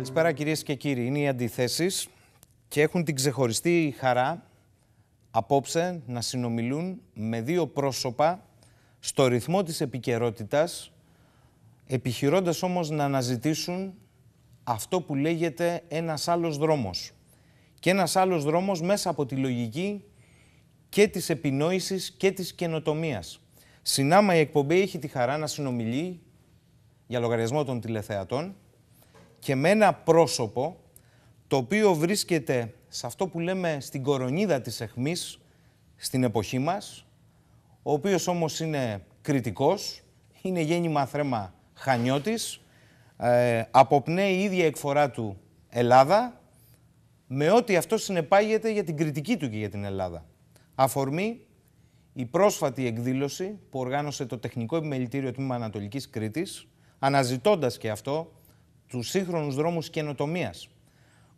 Καλησπέρα κυρίες και κύριοι. Είναι οι αντιθέσεις και έχουν την ξεχωριστή χαρά απόψε να συνομιλούν με δύο πρόσωπα στο ρυθμό της επικαιρότητας, επιχειρώντας όμως να αναζητήσουν αυτό που λέγεται ένας άλλος δρόμος. Και ένας άλλος δρόμος μέσα από τη λογική και της επινόησης και της καινοτομίας. Συνάμα η εκπομπή έχει τη χαρά να συνομιλεί για λογαριασμό των τηλεθεατών και με ένα πρόσωπο το οποίο βρίσκεται σε αυτό που λέμε στην κορονίδα της εχμής στην εποχή μας, ο οποίος όμως είναι κριτικός, είναι γέννημα θρέμα χανιώτης, ε, αποπνέει η ίδια εκφορά του Ελλάδα, με ό,τι αυτό συνεπάγεται για την κριτική του και για την Ελλάδα. Αφορμή η πρόσφατη εκδήλωση που οργάνωσε το Τεχνικό Επιμελητήριο Τμήμα Ανατολικής Κρήτης, αναζητώντας και αυτό του σύγχρονους δρόμους καινοτομίας.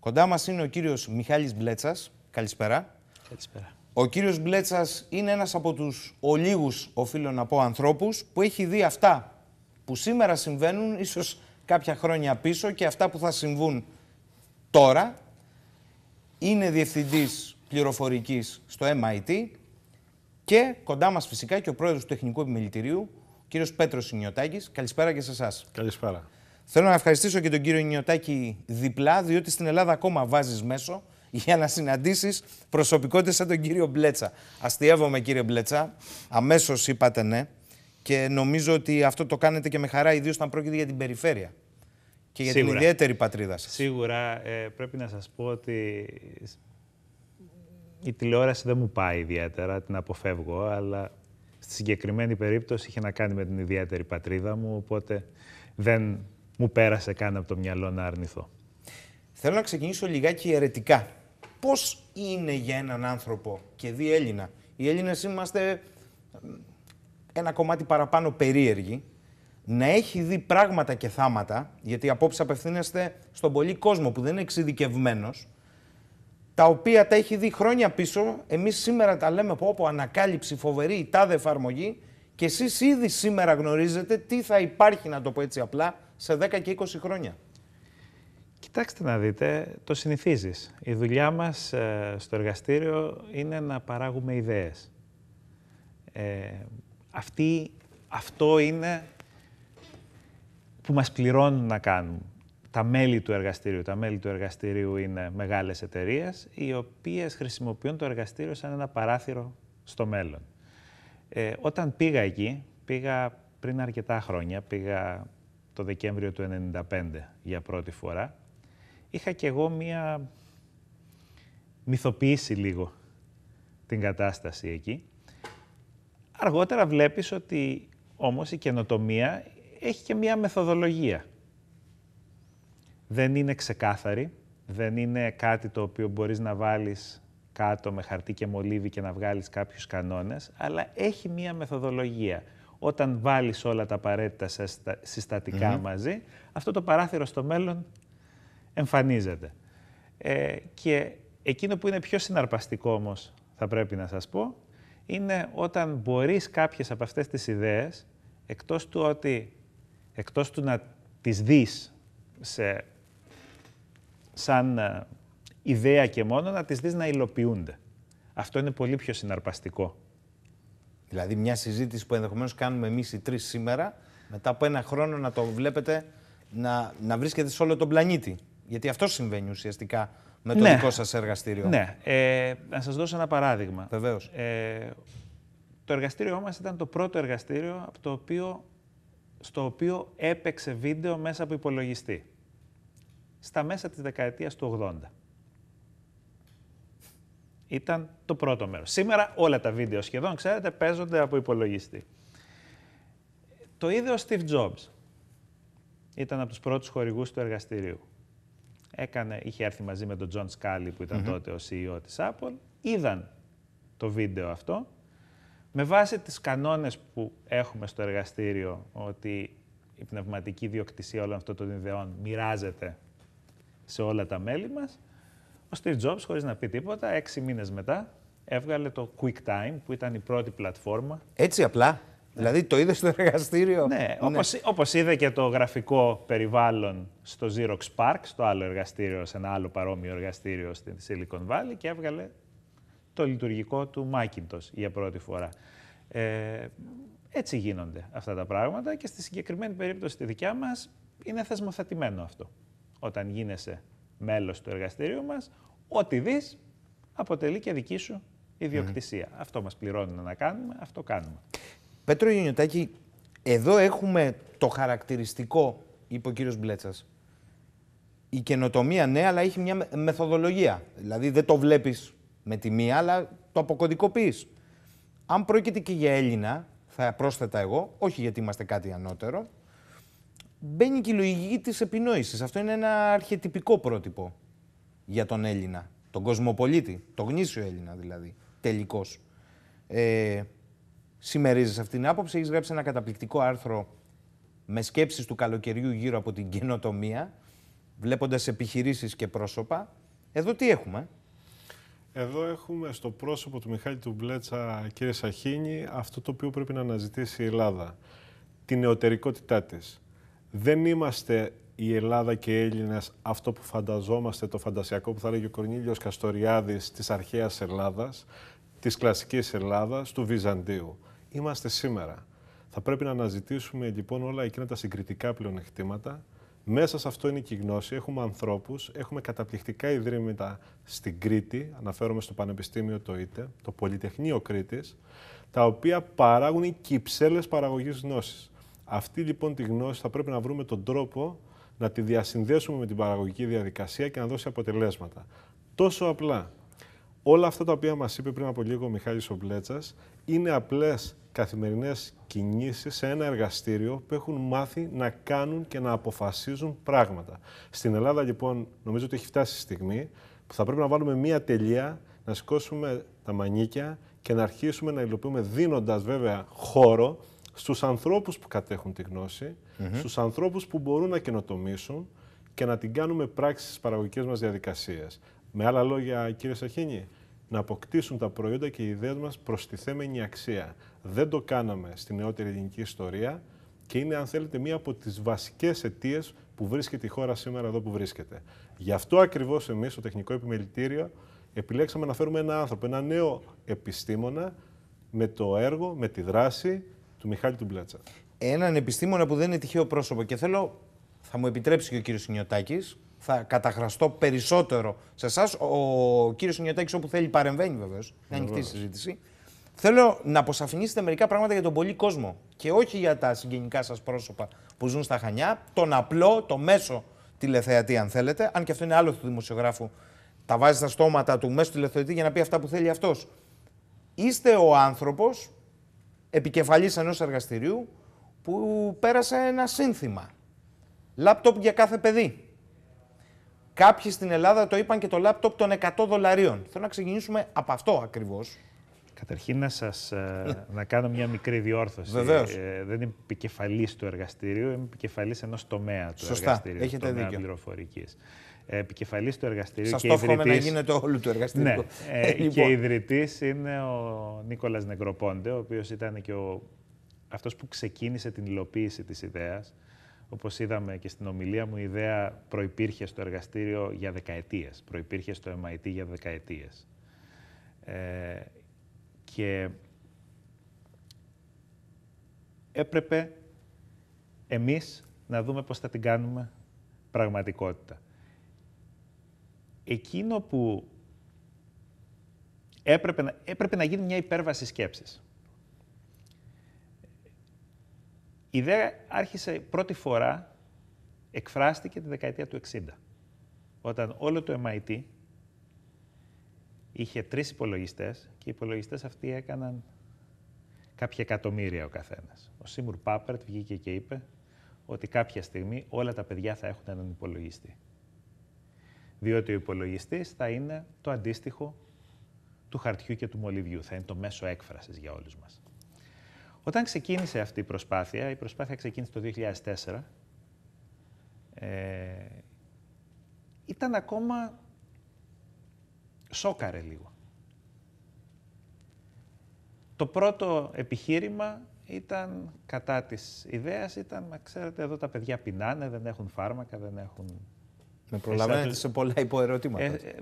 Κοντά μας είναι ο κύριος Μιχάλης Μπλέτσας. Καλησπέρα. Καλησπέρα. Ο κύριος Μπλέτσας είναι ένας από τους ολίγους, οφείλω να πω, ανθρώπους που έχει δει αυτά που σήμερα συμβαίνουν, ίσως κάποια χρόνια πίσω και αυτά που θα συμβούν τώρα. Είναι διευθυντής πληροφορικής στο MIT και κοντά μας φυσικά και ο πρόεδρος του Τεχνικού Επιμελητηρίου, κύριος Πέτρος Σινιωτάκης. Καλησπέρα και σε εσάς. Καλησπέρα. Θέλω να ευχαριστήσω και τον κύριο Νιωτάκη διπλά, διότι στην Ελλάδα ακόμα βάζεις μέσο για να συναντήσεις προσωπικότητες σαν τον κύριο Μπλέτσα. Αστειεύομαι, κύριε Μπλέτσα. Αμέσως είπατε ναι. Και νομίζω ότι αυτό το κάνετε και με χαρά, ιδίως όταν πρόκειται για την περιφέρεια και για την ιδιαίτερη πατρίδα σας. Σίγουρα ε, πρέπει να σας πω ότι η τηλεόραση δεν μου πάει ιδιαίτερα, την αποφεύγω, αλλά στη συγκεκριμένη περίπτωση είχε να κάνει με την ιδιαίτερη πατρίδα μου, οπότε δεν μου πέρασε καν από το μυαλό να αρνηθώ. Θέλω να ξεκινήσω λιγάκι αιρετικά. Πώς είναι για έναν άνθρωπο και δι Έλληνα. Οι Έλληνες είμαστε ένα κομμάτι παραπάνω περίεργοι. Να έχει δει πράγματα και θάματα, γιατί απόψε απευθύνεστε στον πολύ κόσμο που δεν είναι εξειδικευμένος, τα οποία τα έχει δει χρόνια πίσω. Εμείς σήμερα τα λέμε από όπου ανακάλυψη φοβερή η τάδε εφαρμογή και εσείς ήδη σήμερα γνωρίζετε τι θα υπάρχει, να το πω έτσι απλά, σε 10 και 20 χρόνια. Κοιτάξτε να δείτε, το συνηθίζεις. Η δουλειά μας ε, στο εργαστήριο είναι να παράγουμε ιδέες. Ε, αυτή, αυτό είναι που μας πληρώνουν να κάνουν Τα μέλη του εργαστήριου. Τα μέλη του εργαστήριου είναι μεγάλες εταιρείες, οι οποίες χρησιμοποιούν το εργαστήριο σαν ένα παράθυρο στο μέλλον. Ε, όταν πήγα εκεί, πήγα πριν αρκετά χρόνια, πήγα το Δεκέμβριο του 1995 για πρώτη φορά, είχα κι εγώ μία μυθοποίηση λίγο την κατάσταση εκεί. Αργότερα βλέπεις ότι όμως η καινοτομία έχει και μία μεθοδολογία. Δεν είναι ξεκάθαρη, δεν είναι κάτι το οποίο μπορείς να βάλεις κάτω με χαρτί και μολύβι και να βγάλεις κάποιους κανόνες, αλλά έχει μία μεθοδολογία όταν βάλεις όλα τα απαραίτητα μαζί, αυτό το παράθυρο στο μέλλον εμφανίζεται. Ε, και εκείνο που είναι πιο συναρπαστικό όμως, θα πρέπει να σας πω, είναι όταν μπορείς κάποιες από αυτές τις ιδέες, εκτός του, ότι, εκτός του να τις δεις σε, σαν ε, ιδέα και μόνο, να τις δεις να υλοποιούνται. Αυτό είναι πολύ πιο συναρπαστικό. Δηλαδή, μια συζήτηση που ενδεχομένως κάνουμε εμείς οι τρεις σήμερα, μετά από ένα χρόνο να το βλέπετε να, να βρίσκεται σε όλο τον πλανήτη. Γιατί αυτό συμβαίνει ουσιαστικά με το ναι. δικό σας εργαστήριο. Ναι. Ε, να σας δώσω ένα παράδειγμα. Βεβαίως. Ε, το εργαστήριό μας ήταν το πρώτο εργαστήριο από το οποίο, στο οποίο έπαιξε βίντεο μέσα από υπολογιστή. Στα μέσα της δεκαετίας του 80 ήταν το πρώτο μέρος. Σήμερα όλα τα βίντεο σχεδόν, ξέρετε, παίζονται από υπολογιστή. Το είδε ο Steve Jobs. Ήταν από τους πρώτους χορηγούς του εργαστηρίου. Έκανε, είχε έρθει μαζί με τον John Scully που ήταν τότε ο CEO της Apple. Είδαν το βίντεο αυτό. Με βάση τις κανόνες που έχουμε στο εργαστήριο ότι η πνευματική διοκτησία όλων αυτών των ιδεών μοιράζεται σε όλα τα μέλη μας, ο Steve Jobs, χωρίς να πει τίποτα, έξι μήνες μετά έβγαλε το QuickTime, που ήταν η πρώτη πλατφόρμα. Έτσι απλά. Ναι. Δηλαδή το είδες στο εργαστήριο. Ναι, ναι. Όπως, όπως είδε και το γραφικό περιβάλλον στο Xerox Park, στο άλλο εργαστήριο, σε ένα άλλο παρόμοιο εργαστήριο στην Silicon Valley και έβγαλε το λειτουργικό του Macintosh για πρώτη φορά. Ε, έτσι γίνονται αυτά τα πράγματα και στη συγκεκριμένη περίπτωση τη δικιά μας είναι θεσμοθετημένο αυτό. Όταν γίνεσαι μέλος του εργαστηρίου μας, ό,τι δεις αποτελεί και δική σου ιδιοκτησία. Αυτό μας πληρώνουν να κάνουμε, αυτό κάνουμε. Πέτρο Γιονιωτάκη, εδώ έχουμε το χαρακτηριστικό, είπε ο κύριος Μπλέτσας. Η καινοτομία ναι, αλλά έχει μια μεθοδολογία. Δηλαδή δεν το βλέπεις με τη μία, αλλά το αποκωδικοποιείς. Αν πρόκειται και για Έλληνα, θα πρόσθετα εγώ, όχι γιατί είμαστε κάτι ανώτερο, μπαίνει και η λογική της επινόησης. Αυτό είναι ένα αρχιετυπικό πρότυπο για τον Έλληνα, τον κοσμοπολίτη, τον γνήσιο Έλληνα δηλαδή, τελικός. Ε, αυτήν την άποψη, έχεις γράψει ένα καταπληκτικό άρθρο με σκέψεις του καλοκαιριού γύρω από την καινοτομία, βλέποντας επιχειρήσεις και πρόσωπα. Εδώ τι έχουμε. Εδώ έχουμε στο πρόσωπο του Μιχάλη του Μπλέτσα, κύριε Σαχίνη, αυτό το οποίο πρέπει να αναζητήσει η Ελλάδα. Την νεωτερικότητά της δεν είμαστε η Ελλάδα και οι Έλληνες αυτό που φανταζόμαστε, το φαντασιακό που θα λέγει ο Κορνίλιος Καστοριάδης της αρχαίας Ελλάδας, της κλασικής Ελλάδας, του Βυζαντίου. Είμαστε σήμερα. Θα πρέπει να αναζητήσουμε λοιπόν όλα εκείνα τα συγκριτικά πλεονεκτήματα. Μέσα σε αυτό είναι και η γνώση. Έχουμε ανθρώπους, έχουμε καταπληκτικά ιδρύματα στην Κρήτη. Αναφέρομαι στο Πανεπιστήμιο το ΙΤΕ, το Πολυτεχνείο Κρήτης, τα οποία παράγουν κυψέλε παραγωγή γνώσης. Αυτή λοιπόν τη γνώση θα πρέπει να βρούμε τον τρόπο να τη διασυνδέσουμε με την παραγωγική διαδικασία και να δώσει αποτελέσματα. Τόσο απλά. Όλα αυτά τα οποία μας είπε πριν από λίγο ο Μιχάλης Ομπλέτσας είναι απλές καθημερινές κινήσεις σε ένα εργαστήριο που έχουν μάθει να κάνουν και να αποφασίζουν πράγματα. Στην Ελλάδα λοιπόν νομίζω ότι έχει φτάσει η στιγμή που θα πρέπει να βάλουμε μία τελεία, να σηκώσουμε τα μανίκια και να αρχίσουμε να υλοποιούμε δίνοντας βέβαια χώρο στους ανθρώπους που κατέχουν τη γνώση, mm-hmm. στους ανθρώπους που μπορούν να καινοτομήσουν και να την κάνουμε πράξη στις παραγωγικές μας διαδικασίες. Με άλλα λόγια, κύριε Σαχίνη, να αποκτήσουν τα προϊόντα και οι ιδέες μας θέμενη αξία. Δεν το κάναμε στη νεότερη ελληνική ιστορία και είναι, αν θέλετε, μία από τις βασικές αιτίες που βρίσκεται η χώρα σήμερα εδώ που βρίσκεται. Γι' αυτό ακριβώς εμείς, το Τεχνικό Επιμελητήριο, επιλέξαμε να φέρουμε ένα άνθρωπο, ένα νέο επιστήμονα, με το έργο, με τη δράση του Μιχάλη του Έναν επιστήμονα που δεν είναι τυχαίο πρόσωπο και θέλω, θα μου επιτρέψει και ο κύριος Σινιωτάκης. θα καταχραστώ περισσότερο σε εσάς. Ο κύριος Σινιωτάκης όπου θέλει, παρεμβαίνει βεβαίως. Είναι ανοιχτή η συζήτηση. Θέλω να αποσαφηνίσετε μερικά πράγματα για τον πολύ κόσμο και όχι για τα συγγενικά σας πρόσωπα που ζουν στα Χανιά, τον απλό, το μέσο τηλεθεατή, αν θέλετε. Αν και αυτό είναι άλλο του δημοσιογράφου, τα βάζει στα στόματα του μέσου τηλεθεατή για να πει αυτά που θέλει αυτός. Είστε ο άνθρωπος επικεφαλής ενός εργαστηρίου που πέρασε ένα σύνθημα. Λάπτοπ για κάθε παιδί. Κάποιοι στην Ελλάδα το είπαν και το λάπτοπ των 100 δολαρίων. Θέλω να ξεκινήσουμε από αυτό ακριβώς. Καταρχήν να σας ε, να κάνω μια μικρή διόρθωση. Ε, δεν είμαι επικεφαλής του εργαστήριου, είμαι επικεφαλής ενός τομέα του Σωστά. εργαστήριου, Έχετε δίκιο. Ε, επικεφαλής του εργαστηρίου Σας και το ιδρυτής... να γίνεται όλου του εργαστηρίου. Ναι, ε, λοιπόν. και ιδρυτής είναι ο Νίκολας Νεκροπόντε, ο οποίος ήταν και ο... αυτός που ξεκίνησε την υλοποίηση της ιδέας. Όπως είδαμε και στην ομιλία μου, η ιδέα προϋπήρχε στο εργαστήριο για δεκαετίες. Προϋπήρχε στο MIT για δεκαετίες. Ε, και έπρεπε εμείς να δούμε πώς θα την κάνουμε πραγματικότητα εκείνο που έπρεπε να, έπρεπε να γίνει μια υπέρβαση σκέψης. Η ιδέα άρχισε πρώτη φορά, εκφράστηκε τη δεκαετία του 60, όταν όλο το MIT είχε τρεις υπολογιστές και οι υπολογιστές αυτοί έκαναν κάποια εκατομμύρια ο καθένας. Ο Σίμουρ Πάπερτ βγήκε και είπε ότι κάποια στιγμή όλα τα παιδιά θα έχουν έναν υπολογιστή. Διότι ο υπολογιστής θα είναι το αντίστοιχο του χαρτιού και του μολυβιού, θα είναι το μέσο έκφρασης για όλους μας. Όταν ξεκίνησε αυτή η προσπάθεια, η προσπάθεια ξεκίνησε το 2004, ε, ήταν ακόμα σόκαρε λίγο. Το πρώτο επιχείρημα ήταν κατά της ιδέας, ήταν, ξέρετε, εδώ τα παιδιά πεινάνε, δεν έχουν φάρμακα, δεν έχουν με προλαβαίνετε σε πολλά υποερωτήματα. Ε, ε,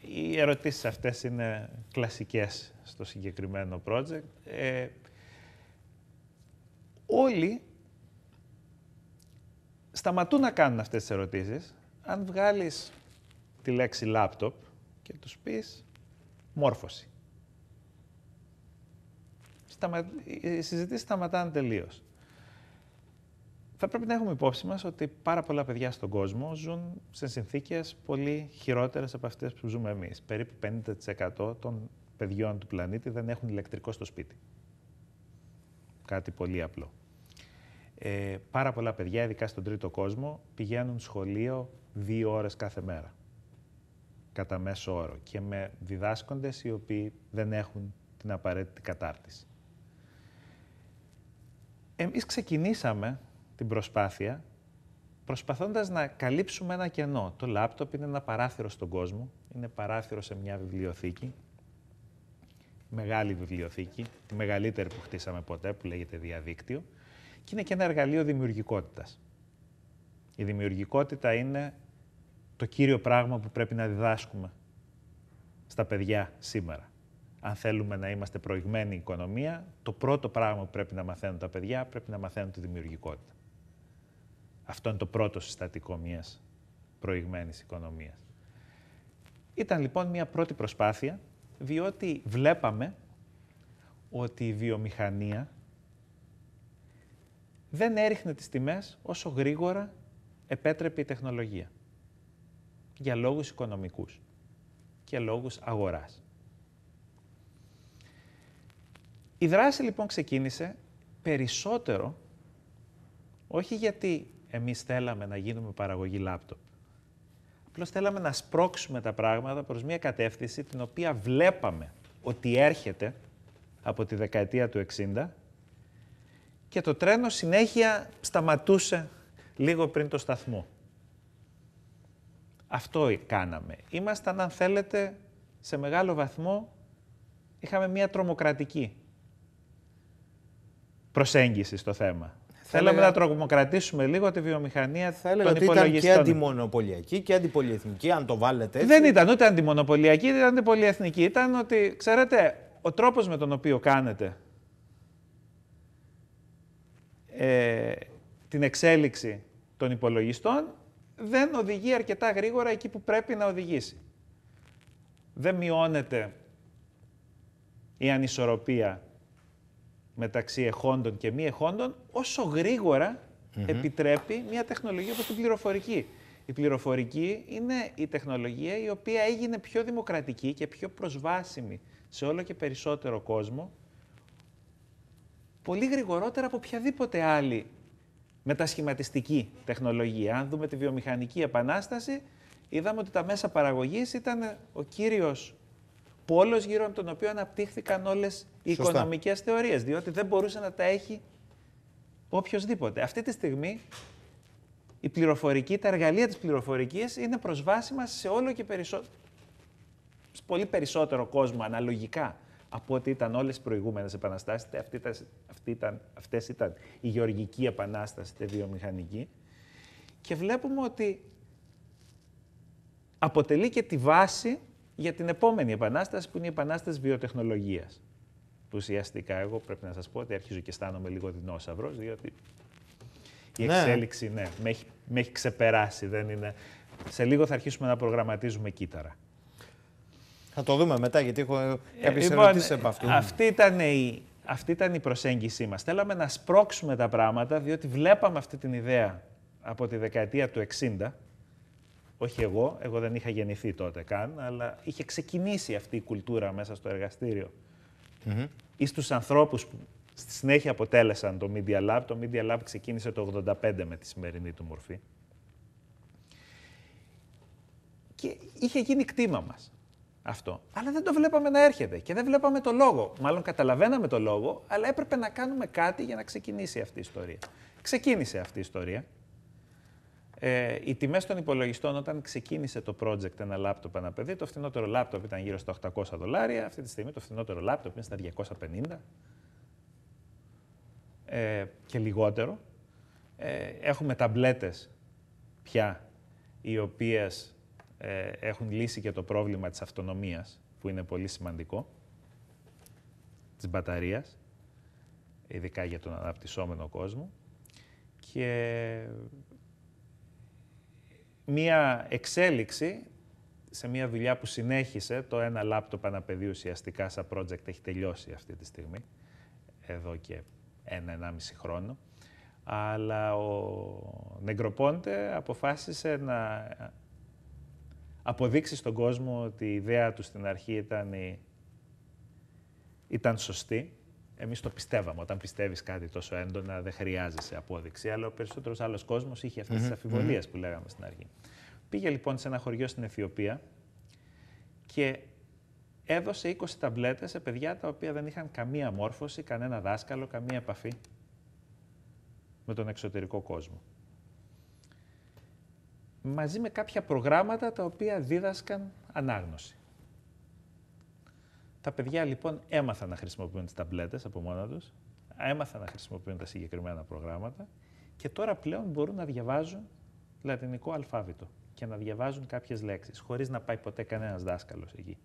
οι ερωτήσεις αυτές είναι κλασικές στο συγκεκριμένο project. Ε, όλοι σταματούν να κάνουν αυτές τις ερωτήσεις αν βγάλεις τη λέξη λάπτοπ και τους πεις μόρφωση. Σταμα... Οι συζητήσεις σταματάνε τελείως θα πρέπει να έχουμε υπόψη μας ότι πάρα πολλά παιδιά στον κόσμο ζουν σε συνθήκες πολύ χειρότερες από αυτές που ζούμε εμείς. Περίπου 50% των παιδιών του πλανήτη δεν έχουν ηλεκτρικό στο σπίτι. Κάτι πολύ απλό. Ε, πάρα πολλά παιδιά, ειδικά στον τρίτο κόσμο, πηγαίνουν σχολείο δύο ώρες κάθε μέρα, κατά μέσο όρο, και με διδάσκοντες οι οποίοι δεν έχουν την απαραίτητη κατάρτιση. Εμείς ξεκινήσαμε την προσπάθεια, προσπαθώντας να καλύψουμε ένα κενό. Το λάπτοπ είναι ένα παράθυρο στον κόσμο, είναι παράθυρο σε μια βιβλιοθήκη, μεγάλη βιβλιοθήκη, τη μεγαλύτερη που χτίσαμε ποτέ, που λέγεται διαδίκτυο, και είναι και ένα εργαλείο δημιουργικότητας. Η δημιουργικότητα είναι το κύριο πράγμα που πρέπει να διδάσκουμε στα παιδιά σήμερα. Αν θέλουμε να είμαστε προηγμένη οικονομία, το πρώτο πράγμα που πρέπει να μαθαίνουν τα παιδιά πρέπει να μαθαίνουν τη δημιουργικότητα. Αυτό είναι το πρώτο συστατικό μιας προηγμένης οικονομίας. Ήταν λοιπόν μια πρώτη προσπάθεια, διότι βλέπαμε ότι η βιομηχανία δεν έριχνε τις τιμές όσο γρήγορα επέτρεπε η τεχνολογία. Για λόγους οικονομικούς και λόγους αγοράς. Η δράση λοιπόν ξεκίνησε περισσότερο όχι γιατί Εμείς θέλαμε να γίνουμε παραγωγή λάπτοπ. Απλώς θέλαμε να σπρώξουμε τα πράγματα προς μια κατεύθυνση την οποία βλέπαμε ότι έρχεται από τη δεκαετία του 60 και το τρένο συνέχεια σταματούσε λίγο πριν το σταθμό. Αυτό κάναμε. Ήμασταν, αν θέλετε, σε μεγάλο βαθμό, είχαμε μια τρομοκρατική προσέγγιση στο θέμα. Θέλαμε να τρομοκρατήσουμε λίγο τη βιομηχανία θα έλεγα των ότι Ήταν και αντιμονοπολιακή και αντιπολιεθνική, αν το βάλετε. Έτσι. Δεν ήταν ούτε αντιμονοπολιακή, ήταν αντιπολιεθνική. Ήταν ότι, ξέρετε, ο τρόπος με τον οποίο κάνετε ε, την εξέλιξη των υπολογιστών δεν οδηγεί αρκετά γρήγορα εκεί που πρέπει να οδηγήσει. Δεν μειώνεται η ανισορροπία μεταξύ εχόντων και μη εχόντων, όσο επιτρέπει μια τεχνολογία όπως την πληροφορική. Η πληροφορική είναι η τεχνολογία η οποία έγινε πιο δημοκρατική και πιο προσβάσιμη σε όλο και περισσότερο κόσμο, πολύ γρηγορότερα από οποιαδήποτε άλλη μετασχηματιστική τεχνολογία. Αν δούμε τη βιομηχανική επανάσταση, είδαμε ότι τα μέσα παραγωγής ήταν ο κύριος πόλος γύρω από τον οποίο αναπτύχθηκαν όλες οι οικονομικέ οικονομικές θεωρίες, διότι δεν μπορούσε να τα έχει οποιοδήποτε. Αυτή τη στιγμή η πληροφορική, τα εργαλεία της πληροφορικής είναι προσβάσιμα σε όλο και περισσότερο, πολύ περισσότερο κόσμο αναλογικά από ό,τι ήταν όλες οι προηγούμενες επαναστάσεις. Αυτή ήταν, αυτές ήταν η γεωργική επανάσταση, τη βιομηχανική. Και βλέπουμε ότι αποτελεί και τη βάση για την επόμενη επανάσταση που είναι η επανάσταση βιοτεχνολογίας. Που ουσιαστικά εγώ πρέπει να σας πω ότι αρχίζω και αισθάνομαι λίγο δεινόσαυρος, διότι η ναι. εξέλιξη ναι, με, έχει, με έχει ξεπεράσει. Δεν είναι... Σε λίγο θα αρχίσουμε να προγραμματίζουμε κύτταρα. Θα το δούμε μετά, γιατί έχω ε, κάποιες λοιπόν, ερωτήσεις από αυτού. Αυτή ήταν η, προσέγγιση μας. Θέλαμε να σπρώξουμε τα πράγματα, διότι βλέπαμε αυτή την ιδέα από τη δεκαετία του 60, όχι εγώ, εγώ δεν είχα γεννηθεί τότε καν, αλλά είχε ξεκινήσει αυτή η κουλτούρα μέσα στο εργαστήριο. Mm-hmm. Ή στους ανθρώπους που στη συνέχεια αποτέλεσαν το Media Lab. Το Media Lab ξεκίνησε το 85 με τη σημερινή του μορφή. Και είχε γίνει κτήμα μας αυτό. Αλλά δεν το βλέπαμε να έρχεται και δεν βλέπαμε το λόγο. Μάλλον καταλαβαίναμε το λόγο, αλλά έπρεπε να κάνουμε κάτι για να ξεκινήσει αυτή η ιστορία. Ξεκίνησε αυτή η ιστορία. Ε, οι τιμές των υπολογιστών, όταν ξεκίνησε το project ένα λάπτοπ ένα παιδί, το φθηνότερο λάπτοπ ήταν γύρω στα 800 δολάρια. Αυτή τη στιγμή το φθηνότερο λάπτοπ είναι στα 250 ε, και λιγότερο. Ε, έχουμε ταμπλέτες πια, οι οποίες ε, έχουν λύσει και το πρόβλημα της αυτονομίας, που είναι πολύ σημαντικό, της μπαταρίας, ειδικά για τον αναπτυσσόμενο κόσμο. Και μία εξέλιξη σε μία δουλειά που συνέχισε. Το ένα λάπτοπ αναπαιδεί ουσιαστικά σαν project έχει τελειώσει αυτή τη στιγμή, εδώ και ένα-ενάμιση χρόνο. Αλλά ο Νεγκροπόντε αποφάσισε να αποδείξει στον κόσμο ότι η ιδέα του στην αρχή ήταν, ήταν σωστή Εμείς το πιστεύαμε. Όταν πιστεύεις κάτι τόσο έντονα, δεν χρειάζεσαι απόδειξη. Αλλά ο περισσότερος άλλος κόσμος είχε τι αφιβολίε που λέγαμε στην αρχή. Πήγε λοιπόν σε ένα χωριό στην Αιθιοπία και έδωσε 20 ταμπλέτες σε παιδιά τα οποία δεν είχαν καμία μόρφωση, κανένα δάσκαλο, καμία επαφή με τον εξωτερικό κόσμο. Μαζί με κάποια προγράμματα τα οποία δίδασκαν ανάγνωση. Τα παιδιά λοιπόν έμαθαν να χρησιμοποιούν τις ταμπλέτες από μόνα τους, έμαθαν να χρησιμοποιούν τα συγκεκριμένα προγράμματα και τώρα πλέον μπορούν να διαβάζουν λατινικό αλφάβητο και να διαβάζουν κάποιες λέξεις, χωρίς να πάει ποτέ κανένας δάσκαλος εκεί.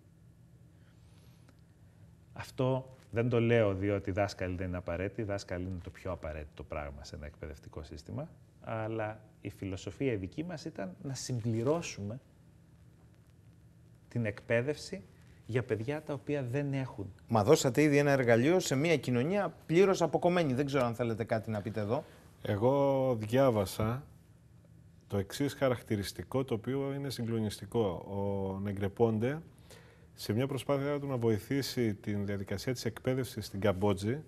Αυτό δεν το λέω διότι δάσκαλοι δεν είναι απαραίτητοι, δάσκαλοι είναι το πιο απαραίτητο πράγμα σε ένα εκπαιδευτικό σύστημα, αλλά η φιλοσοφία δική μας ήταν να συμπληρώσουμε την εκπαίδευση για παιδιά τα οποία δεν έχουν. Μα δώσατε ήδη ένα εργαλείο σε μια κοινωνία πλήρως αποκομμένη. Δεν ξέρω αν θέλετε κάτι να πείτε εδώ. Εγώ διάβασα το εξής χαρακτηριστικό το οποίο είναι συγκλονιστικό. Ο Νεγκρεπόντε σε μια προσπάθεια του να βοηθήσει την διαδικασία της εκπαίδευσης στην Καμπότζη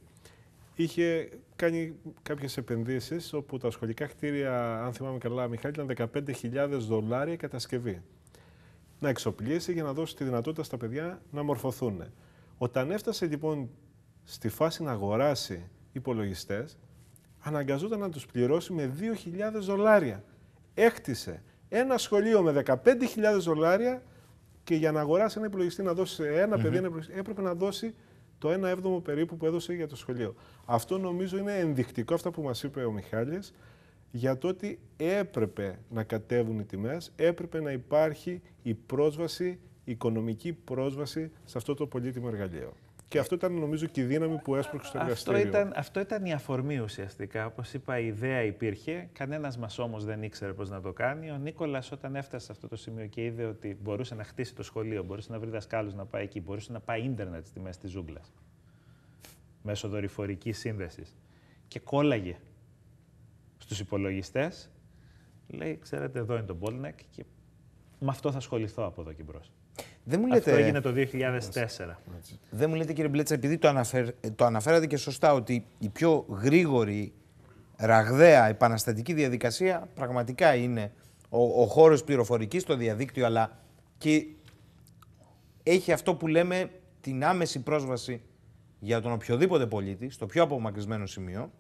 είχε κάνει κάποιες επενδύσεις όπου τα σχολικά κτίρια, αν θυμάμαι καλά Μιχάλη, ήταν 15.000 δολάρια κατασκευή να εξοπλίσει για να δώσει τη δυνατότητα στα παιδιά να μορφωθούν. Όταν έφτασε λοιπόν στη φάση να αγοράσει υπολογιστές, αναγκαζόταν να τους πληρώσει με 2.000 δολάρια. Έκτισε ένα σχολείο με 15.000 δολάρια και για να αγοράσει ένα υπολογιστή, να δώσει ένα mm -hmm. παιδί, έπρεπε να δώσει το 1 έβδομο περίπου που έδωσε για το σχολείο. Αυτό νομίζω είναι ενδεικτικό, αυτό που μας είπε ο Μιχάλης, για το ότι έπρεπε να κατέβουν οι τιμές, έπρεπε να υπάρχει η πρόσβαση, η οικονομική πρόσβαση σε αυτό το πολύτιμο εργαλείο. Και αυτό ήταν νομίζω και η δύναμη που έσπρωξε στο εργαστήριο. Αυτό ήταν, αυτό ήταν η αφορμή ουσιαστικά. Όπως είπα, η ιδέα υπήρχε. Κανένας μας όμως δεν ήξερε πώς να το κάνει. Ο Νίκολας, όταν έφτασε σε αυτό το σημείο και είδε ότι μπορούσε να χτίσει το σχολείο, μπορούσε να βρει δασκάλους να πάει εκεί, μπορούσε να πάει ίντερνετ στη μέση της ζούγκλας μέσω δορυφορικής σύνδεσης. Και κόλλαγε στους υπολογιστές, λέει, ξέρετε, εδώ είναι το bottleneck και με αυτό θα ασχοληθώ από εδώ και μπρος. Δεν μου Αυτό έγινε το 2004. Δεν μου λέτε κύριε Μπλέτσα, επειδή το, το αναφέρατε και σωστά ότι η πιο γρήγορη, ραγδαία, επαναστατική διαδικασία πραγματικά είναι ο, ο χώρος πληροφορικής, το διαδίκτυο, αλλά και έχει αυτό που λέμε την άμεση πρόσβαση για τον οποιοδήποτε πολίτη, στο πιο απομακρυσμένο σημείο,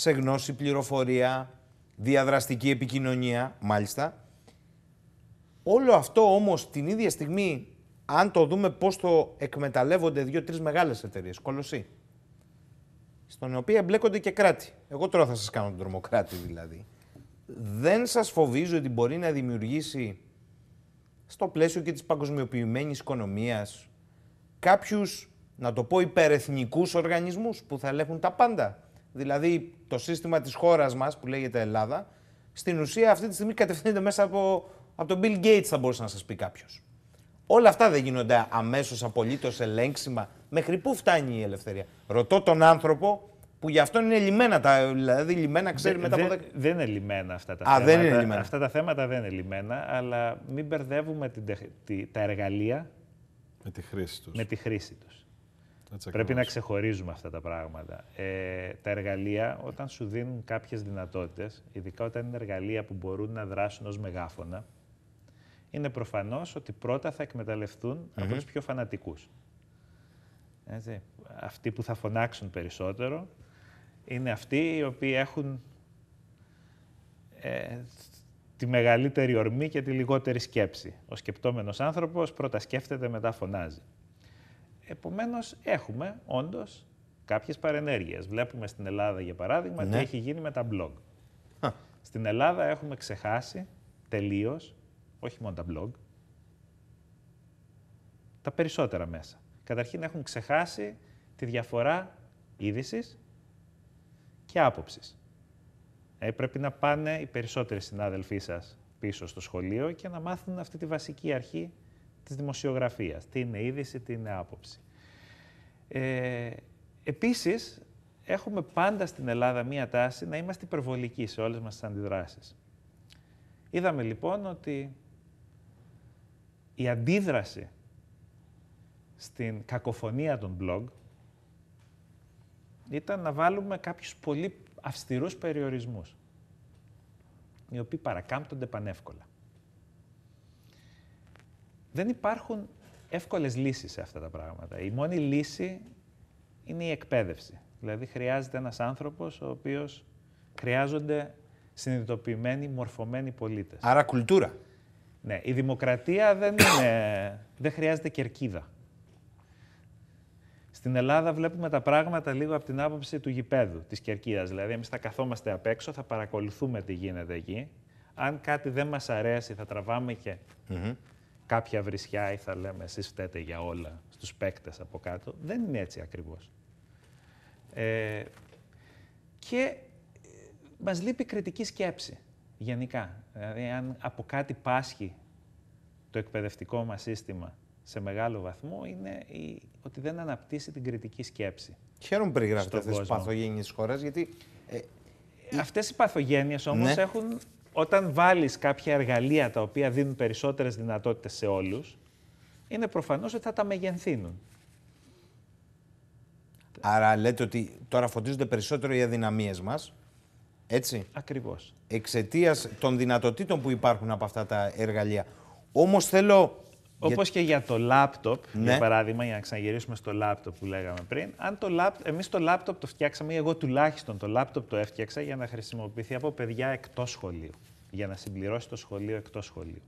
σε γνώση, πληροφορία, διαδραστική επικοινωνία, μάλιστα. Όλο αυτό όμως την ίδια στιγμή, αν το δούμε πώς το εκμεταλλεύονται δύο-τρεις μεγάλες εταιρείες, κολοσσοί, στον οποίο εμπλέκονται και κράτη. Εγώ τώρα θα σας κάνω τον τρομοκράτη δηλαδή. Δεν σας φοβίζω ότι μπορεί να δημιουργήσει στο πλαίσιο και της παγκοσμιοποιημένης οικονομίας κάποιους, να το πω, υπερεθνικούς οργανισμούς που θα ελέγχουν τα πάντα δηλαδή το σύστημα της χώρας μας που λέγεται Ελλάδα, στην ουσία αυτή τη στιγμή κατευθύνεται μέσα από, από τον Bill Gates θα μπορούσε να σας πει κάποιος. Όλα αυτά δεν γίνονται αμέσως απολύτως ελέγξιμα. Μέχρι πού φτάνει η ελευθερία. Ρωτώ τον άνθρωπο που γι' αυτό είναι λιμένα τα. Δηλαδή, λιμένα ξέρει μετά από. Δεν, δεν είναι λιμένα αυτά τα Α, θέματα. Δεν είναι Αυτά τα θέματα δεν είναι λιμένα, αλλά μην μπερδεύουμε την, τη, τα εργαλεία με τη χρήση τους. Πρέπει να ξεχωρίζουμε αυτά τα πράγματα. Ε, τα εργαλεία, όταν σου δίνουν κάποιες δυνατότητες, ειδικά όταν είναι εργαλεία που μπορούν να δράσουν ως μεγάφωνα, είναι προφανώς ότι πρώτα θα εκμεταλλευτούν mm-hmm. από τους πιο φανατικούς. Αυτοί που θα φωνάξουν περισσότερο είναι αυτοί οι οποίοι έχουν ε, τη μεγαλύτερη ορμή και τη λιγότερη σκέψη. Ο σκεπτόμενος άνθρωπος πρώτα σκέφτεται, μετά φωνάζει. Επομένως, έχουμε όντως κάποιες παρενέργειες. Βλέπουμε στην Ελλάδα, για παράδειγμα, ναι. τι έχει γίνει με τα blog. Στην Ελλάδα έχουμε ξεχάσει τελείως, όχι μόνο τα blog, τα περισσότερα μέσα. Καταρχήν έχουν ξεχάσει τη διαφορά είδησης και άποψης. Ε, πρέπει να πάνε οι περισσότεροι συνάδελφοί σας πίσω στο σχολείο και να μάθουν αυτή τη βασική αρχή της δημοσιογραφίας. Τι είναι είδηση, τι είναι άποψη. Ε, επίσης, έχουμε πάντα στην Ελλάδα μία τάση να είμαστε υπερβολικοί σε όλες μας τις αντιδράσεις. Είδαμε λοιπόν ότι η αντίδραση στην κακοφωνία των blog ήταν να βάλουμε κάποιους πολύ αυστηρούς περιορισμούς, οι οποίοι παρακάμπτονται πανεύκολα δεν υπάρχουν εύκολες λύσεις σε αυτά τα πράγματα. Η μόνη λύση είναι η εκπαίδευση. Δηλαδή χρειάζεται ένας άνθρωπος ο οποίος χρειάζονται συνειδητοποιημένοι, μορφωμένοι πολίτες. Άρα κουλτούρα. Ναι, η δημοκρατία δεν, δεν χρειάζεται κερκίδα. Στην Ελλάδα βλέπουμε τα πράγματα λίγο από την άποψη του γηπέδου, της κερκίδας. Δηλαδή, εμείς θα καθόμαστε απ' έξω, θα παρακολουθούμε τι γίνεται εκεί. Αν κάτι δεν μας αρέσει, θα τραβάμε και κάποια βρισιά ή θα λέμε εσείς φταίτε για όλα στους παίκτες από κάτω. Δεν είναι έτσι ακριβώς. Ε, και ε, μας λείπει κριτική σκέψη γενικά. Δηλαδή αν από κάτι πάσχει το εκπαιδευτικό μας σύστημα σε μεγάλο βαθμό είναι ότι δεν αναπτύσσει την κριτική σκέψη. Χαίρομαι που περιγράφετε αυτές τις παθογένειες της χώρας, γιατί. Ε, ε Αυτές οι παθογένειες όμως ναι. έχουν όταν βάλεις κάποια εργαλεία τα οποία δίνουν περισσότερες δυνατότητες σε όλους, είναι προφανώς ότι θα τα μεγενθύνουν. Άρα λέτε ότι τώρα φωτίζονται περισσότερο οι αδυναμίες μας, έτσι. Ακριβώς. Εξαιτίας των δυνατοτήτων που υπάρχουν από αυτά τα εργαλεία. Όμως θέλω... Όπως και για το λάπτοπ, ναι. για παράδειγμα, για να ξαναγυρίσουμε στο λάπτοπ που λέγαμε πριν. Αν το λάπ... Εμείς το λάπτοπ το φτιάξαμε, ή εγώ τουλάχιστον το λάπτοπ το έφτιαξα για να χρησιμοποιηθεί από παιδιά εκτός σχολείου για να συμπληρώσει το σχολείο εκτός σχολείου.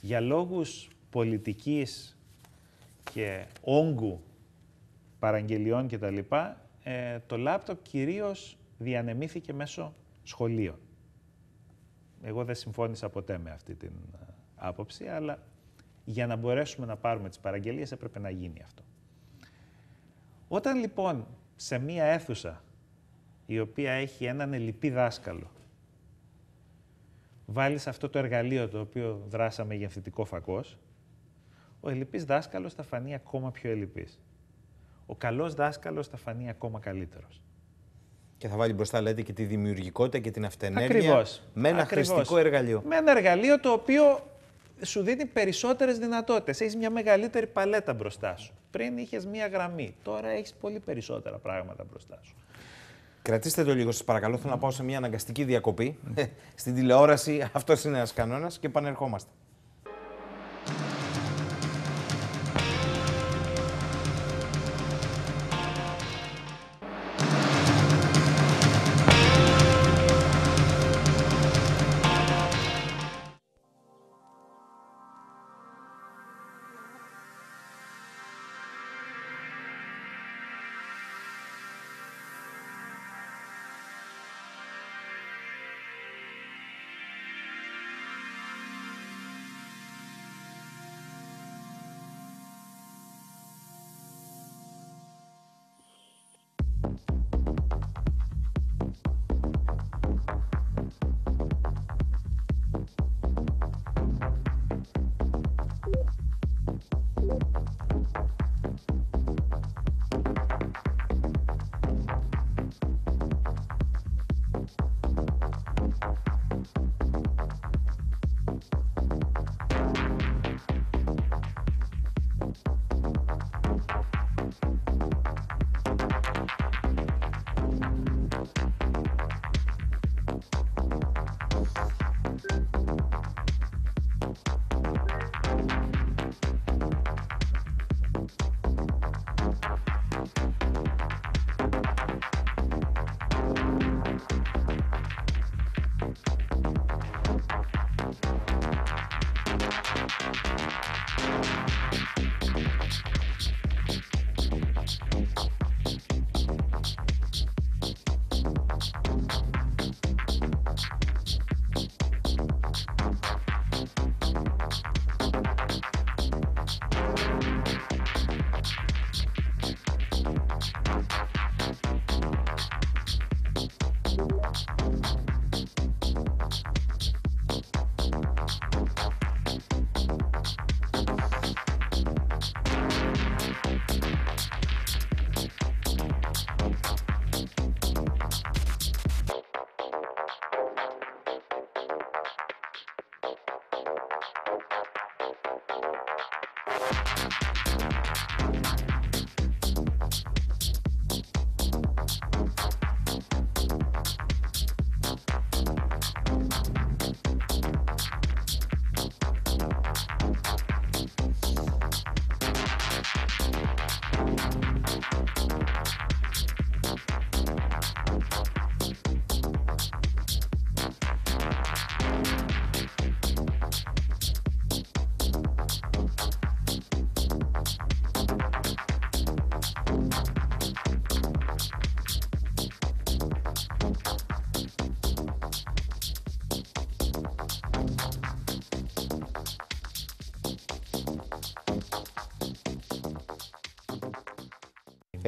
Για λόγους πολιτικής και όγκου παραγγελιών κτλ. Ε, το λάπτοπ κυρίως διανεμήθηκε μέσω σχολείων. Εγώ δεν συμφώνησα ποτέ με αυτή την ε, άποψη, αλλά για να μπορέσουμε να πάρουμε τις παραγγελίες έπρεπε να γίνει αυτό. Όταν λοιπόν σε μία αίθουσα η οποία έχει έναν ελληπή δάσκαλο βάλεις αυτό το εργαλείο το οποίο δράσαμε για θετικό φακός, ο ελληπής δάσκαλος θα φανεί ακόμα πιο ελληπής. Ο καλός δάσκαλος θα φανεί ακόμα καλύτερος. Και θα βάλει μπροστά, λέτε, και τη δημιουργικότητα και την αυτενέργεια με ένα Ακριβώς. χρηστικό εργαλείο. Με ένα εργαλείο το οποίο σου δίνει περισσότερες δυνατότητες. Έχεις μια μεγαλύτερη παλέτα μπροστά σου. Πριν είχες μια γραμμή, τώρα έχεις πολύ περισσότερα πράγματα μπροστά σου. Κρατήστε το λίγο, σας παρακαλώ. Θέλω να πάω σε μια αναγκαστική διακοπή. Στην τηλεόραση αυτός είναι ένας κανόνας και επανερχόμαστε.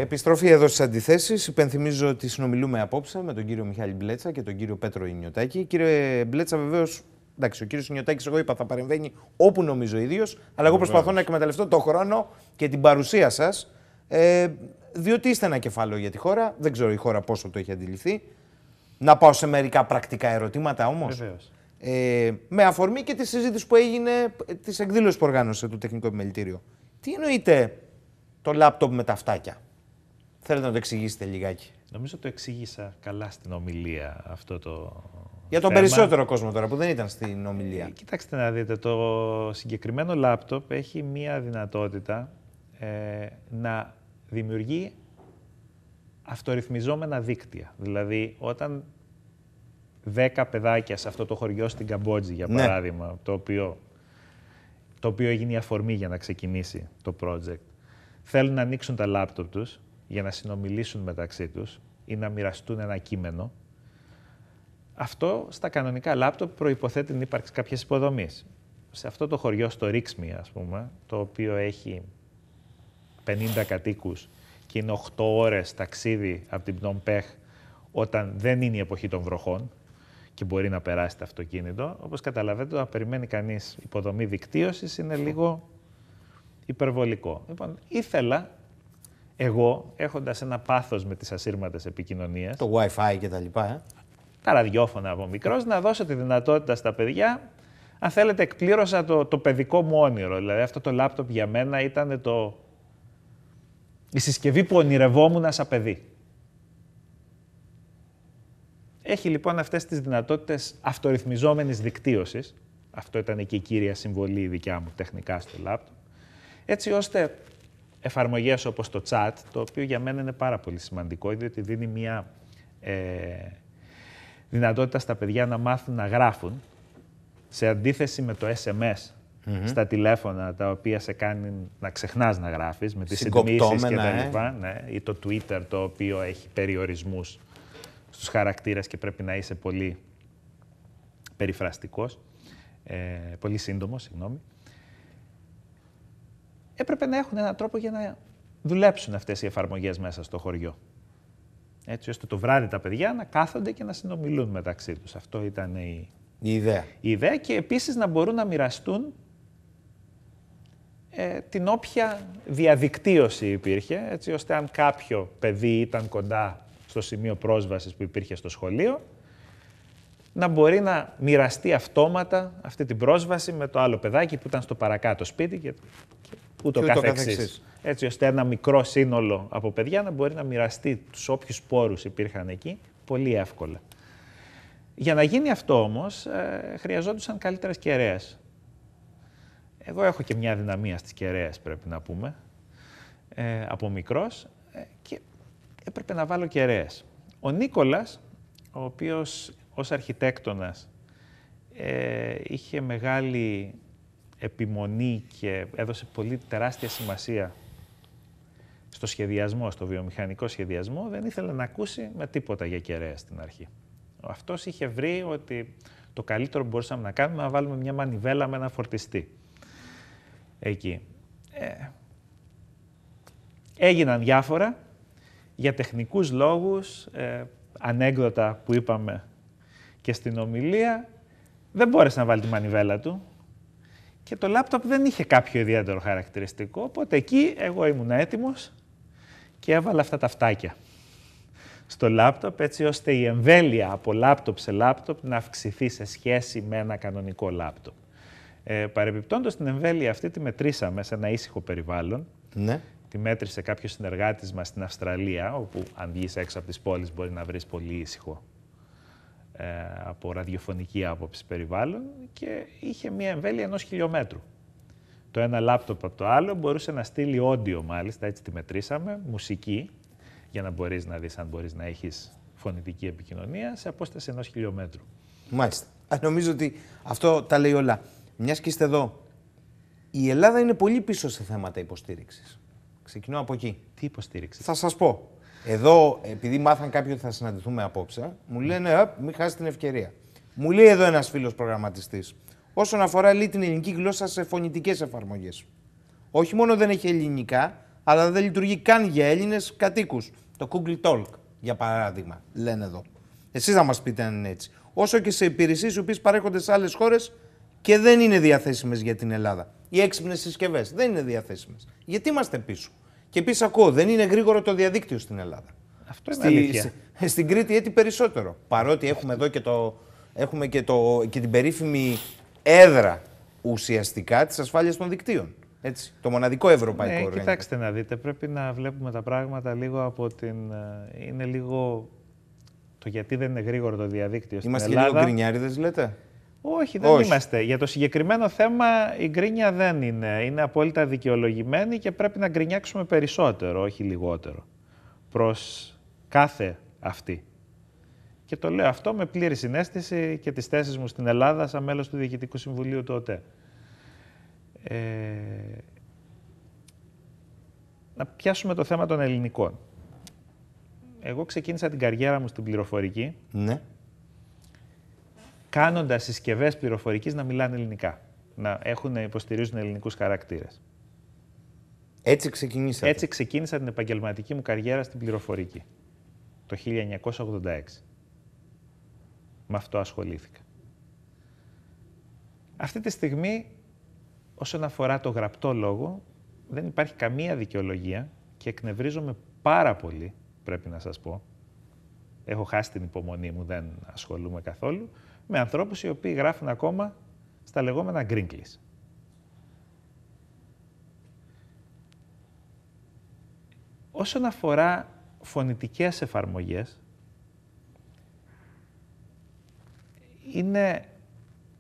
Επιστροφή εδώ στις αντιθέσεις. Υπενθυμίζω ότι συνομιλούμε απόψε με τον κύριο Μιχάλη Μπλέτσα και τον κύριο Πέτρο Ινιωτάκη. Κύριε Μπλέτσα, βεβαίως. Εντάξει, ο κύριος Ινιωτάκης, εγώ είπα, θα παρεμβαίνει όπου νομίζω ίδιο, αλλά εγώ προσπαθώ να εκμεταλλευτώ τον χρόνο και την παρουσία σας. Ε, διότι είστε ένα κεφάλαιο για τη χώρα. Δεν ξέρω η χώρα πόσο το έχει αντιληφθεί. Να πάω σε μερικά πρακτικά ερωτήματα όμως. Ε, με αφορμή και τη συζήτηση που έγινε, ε, της εκδήλωσης που οργάνωσε το Τεχνικό Επιμελητήριο. Τι εννοείται το λάπτοπ με τα φτάκια. Θέλετε να το εξηγήσετε λιγάκι. Νομίζω το εξήγησα καλά στην ομιλία αυτό το. Για τον περισσότερο κόσμο τώρα που δεν ήταν στην ομιλία. Ε, κοιτάξτε να δείτε, το συγκεκριμένο λάπτοπ έχει μία δυνατότητα ε, να δημιουργεί αυτορυθμιζόμενα δίκτυα. Δηλαδή, όταν δέκα παιδάκια σε αυτό το χωριό στην Καμπότζη, για ναι. παράδειγμα, το, οποίο, το οποίο έγινε η αφορμή για να ξεκινήσει το project, θέλουν να ανοίξουν τα λάπτοπ τους για να συνομιλήσουν μεταξύ τους ή να μοιραστούν ένα κείμενο. Αυτό στα κανονικά λάπτοπ προϋποθέτει την ύπαρξη κάποιες υποδομής. Σε αυτό το χωριό, στο Ρίξμι, ας πούμε, το οποίο έχει 50 κατοίκους και είναι 8 ώρες ταξίδι από την Πνομπέχ όταν δεν είναι η εποχή των βροχών και μπορεί να περάσει το αυτοκίνητο. Όπως καταλαβαίνετε, να περιμένει κανείς υποδομή δικτύωσης είναι λίγο υπερβολικό. Λοιπόν, ήθελα εγώ, έχοντας ένα πάθος με τις ασύρματες επικοινωνίες... Το WiFi και τα λοιπά. Ε. Τα ραδιόφωνα από μικρός, να δώσω τη δυνατότητα στα παιδιά. Αν θέλετε, εκπλήρωσα το, το παιδικό μου όνειρο. Δηλαδή, αυτό το λάπτοπ για μένα ήταν το... η συσκευή που ονειρευόμουν σαν παιδί. Έχει λοιπόν αυτές τις δυνατότητες αυτορυθμιζόμενης δικτύωσης. Αυτό ήταν και η κύρια συμβολή η δικιά μου τεχνικά στο λάπτοπ. Έτσι ώστε εφαρμογές όπως το chat, το οποίο για μένα είναι πάρα πολύ σημαντικό, διότι δίνει μια ε, δυνατότητα στα παιδιά να μάθουν να γράφουν, σε αντίθεση με το SMS στα τηλέφωνα, τα οποία σε κάνει να ξεχνάς να γράφεις, με τις συντομίσεις και τα ε. λοιπά, ναι, ή το Twitter, το οποίο έχει περιορισμούς στους χαρακτήρες και πρέπει να είσαι πολύ περιφραστικός, ε, πολύ σύντομος, συγγνώμη έπρεπε να έχουν έναν τρόπο για να δουλέψουν αυτές οι εφαρμογές μέσα στο χωριό. Έτσι ώστε το βράδυ τα παιδιά να κάθονται και να συνομιλούν μεταξύ τους. Αυτό ήταν η, ιδέα. η ιδέα και επίσης να μπορούν να μοιραστούν ε, την όποια διαδικτύωση υπήρχε, έτσι ώστε αν κάποιο παιδί ήταν κοντά στο σημείο πρόσβασης που υπήρχε στο σχολείο, να μπορεί να μοιραστεί αυτόματα αυτή την πρόσβαση με το άλλο παιδάκι που ήταν στο παρακάτω σπίτι και ούτω, ούτω καθεξής. Έτσι ώστε ένα μικρό σύνολο από παιδιά να μπορεί να μοιραστεί τους όποιους πόρου υπήρχαν εκεί πολύ εύκολα. Για να γίνει αυτό όμως ε, χρειαζόντουσαν καλύτερες κεραίες. Εγώ έχω και μια δυναμία στις κεραίες πρέπει να πούμε ε, από μικρός ε, και έπρεπε να βάλω κεραίες. Ο Νίκολας, ο οποίος ως αρχιτέκτονας είχε μεγάλη επιμονή και έδωσε πολύ τεράστια σημασία στο σχεδιασμό, στο βιομηχανικό σχεδιασμό, δεν ήθελε να ακούσει με τίποτα για κεραίας στην αρχή. Αυτός είχε βρει ότι το καλύτερο που μπορούσαμε να κάνουμε να βάλουμε μια μανιβέλα με ένα φορτιστή. Εκεί. Ε, έγιναν διάφορα. Για τεχνικούς λόγους, ε, ανέκδοτα που είπαμε και στην ομιλία, δεν μπόρεσε να βάλει τη μανιβέλα του και το λάπτοπ δεν είχε κάποιο ιδιαίτερο χαρακτηριστικό, οπότε εκεί εγώ ήμουν έτοιμος και έβαλα αυτά τα φτάκια στο λάπτοπ, έτσι ώστε η εμβέλεια από λάπτοπ σε λάπτοπ να αυξηθεί σε σχέση με ένα κανονικό λάπτοπ. Ε, την εμβέλεια αυτή τη μετρήσαμε σε ένα ήσυχο περιβάλλον. Ναι. Τη μέτρησε κάποιος συνεργάτης μας στην Αυστραλία, όπου αν βγεις έξω από τις πόλεις μπορεί να βρεις πολύ ήσυχο ε, από ραδιοφωνική άποψη περιβάλλον και είχε μία εμβέλεια ενός χιλιόμετρου. Το ένα λάπτοπ από το άλλο μπορούσε να στείλει όντιο μάλιστα, έτσι τη μετρήσαμε, μουσική, για να μπορείς να δεις αν μπορείς να έχεις φωνητική επικοινωνία σε απόσταση ενός χιλιόμετρου. Μάλιστα. Νομίζω ότι αυτό τα λέει όλα. Μιας και είστε εδώ, η Ελλάδα είναι πολύ πίσω σε θέματα υποστήριξης. Ξεκινώ από εκεί. Τι υποστήριξη. Θα σας πω. Εδώ, επειδή μάθαν κάποιοι ότι θα συναντηθούμε απόψε, μου λένε Α, μην χάσεις την ευκαιρία. Μου λέει εδώ ένας φίλος προγραμματιστής. Όσον αφορά λέει, την ελληνική γλώσσα σε φωνητικές εφαρμογές. Όχι μόνο δεν έχει ελληνικά, αλλά δεν λειτουργεί καν για Έλληνες κατοίκους. Το Google Talk, για παράδειγμα, λένε εδώ. Εσείς θα μας πείτε αν είναι έτσι. Όσο και σε υπηρεσίες οι παρέχονται σε άλλες χώρες και δεν είναι διαθέσιμες για την Ελλάδα. Οι έξυπνες συσκευές δεν είναι διαθέσιμες. Γιατί είμαστε πίσω. Και επίσης ακούω, δεν είναι γρήγορο το διαδίκτυο στην Ελλάδα. Αυτό είναι αλήθεια. στην Κρήτη έτσι περισσότερο. Παρότι έχουμε εδώ και, το, έχουμε και, το, και την περίφημη έδρα ουσιαστικά της ασφάλειας των δικτύων. Έτσι, το μοναδικό ευρωπαϊκό ναι, Κοιτάξτε να δείτε, πρέπει να βλέπουμε τα πράγματα λίγο από την. Ε, είναι λίγο. Το γιατί δεν είναι γρήγορο το διαδίκτυο. στην Ελλάδα. Είμαστε λίγο γκρινιάριδες, λέτε. Όχι, δεν είμαστε. Για το συγκεκριμένο θέμα η γκρίνια δεν είναι. Είναι απόλυτα δικαιολογημένη και πρέπει να γκρινιάξουμε περισσότερο, όχι λιγότερο, προς κάθε αυτή. Και το λέω αυτό με πλήρη συνέστηση και τις θέσεις μου στην Ελλάδα σαν μέλος του Διοικητικού Συμβουλίου του ΟΤΕ. Ε, να πιάσουμε το θέμα των ελληνικών. Εγώ ξεκίνησα την καριέρα μου στην πληροφορική. Ναι κάνοντας συσκευές πληροφορικής να μιλάνε ελληνικά. Να έχουν υποστηρίζουν ελληνικούς χαρακτήρες. Έτσι ξεκίνησα. Έτσι ξεκίνησα την επαγγελματική μου καριέρα στην πληροφορική. Το 1986. Με αυτό ασχολήθηκα. Αυτή τη στιγμή, όσον αφορά το γραπτό λόγο, δεν υπάρχει καμία δικαιολογία και εκνευρίζομαι πάρα πολύ, πρέπει να σας πω. Έχω χάσει την υπομονή μου, δεν ασχολούμαι καθόλου με ανθρώπους οι οποίοι γράφουν ακόμα στα λεγόμενα γκρίνκλις. Όσον αφορά φωνητικές εφαρμογές, είναι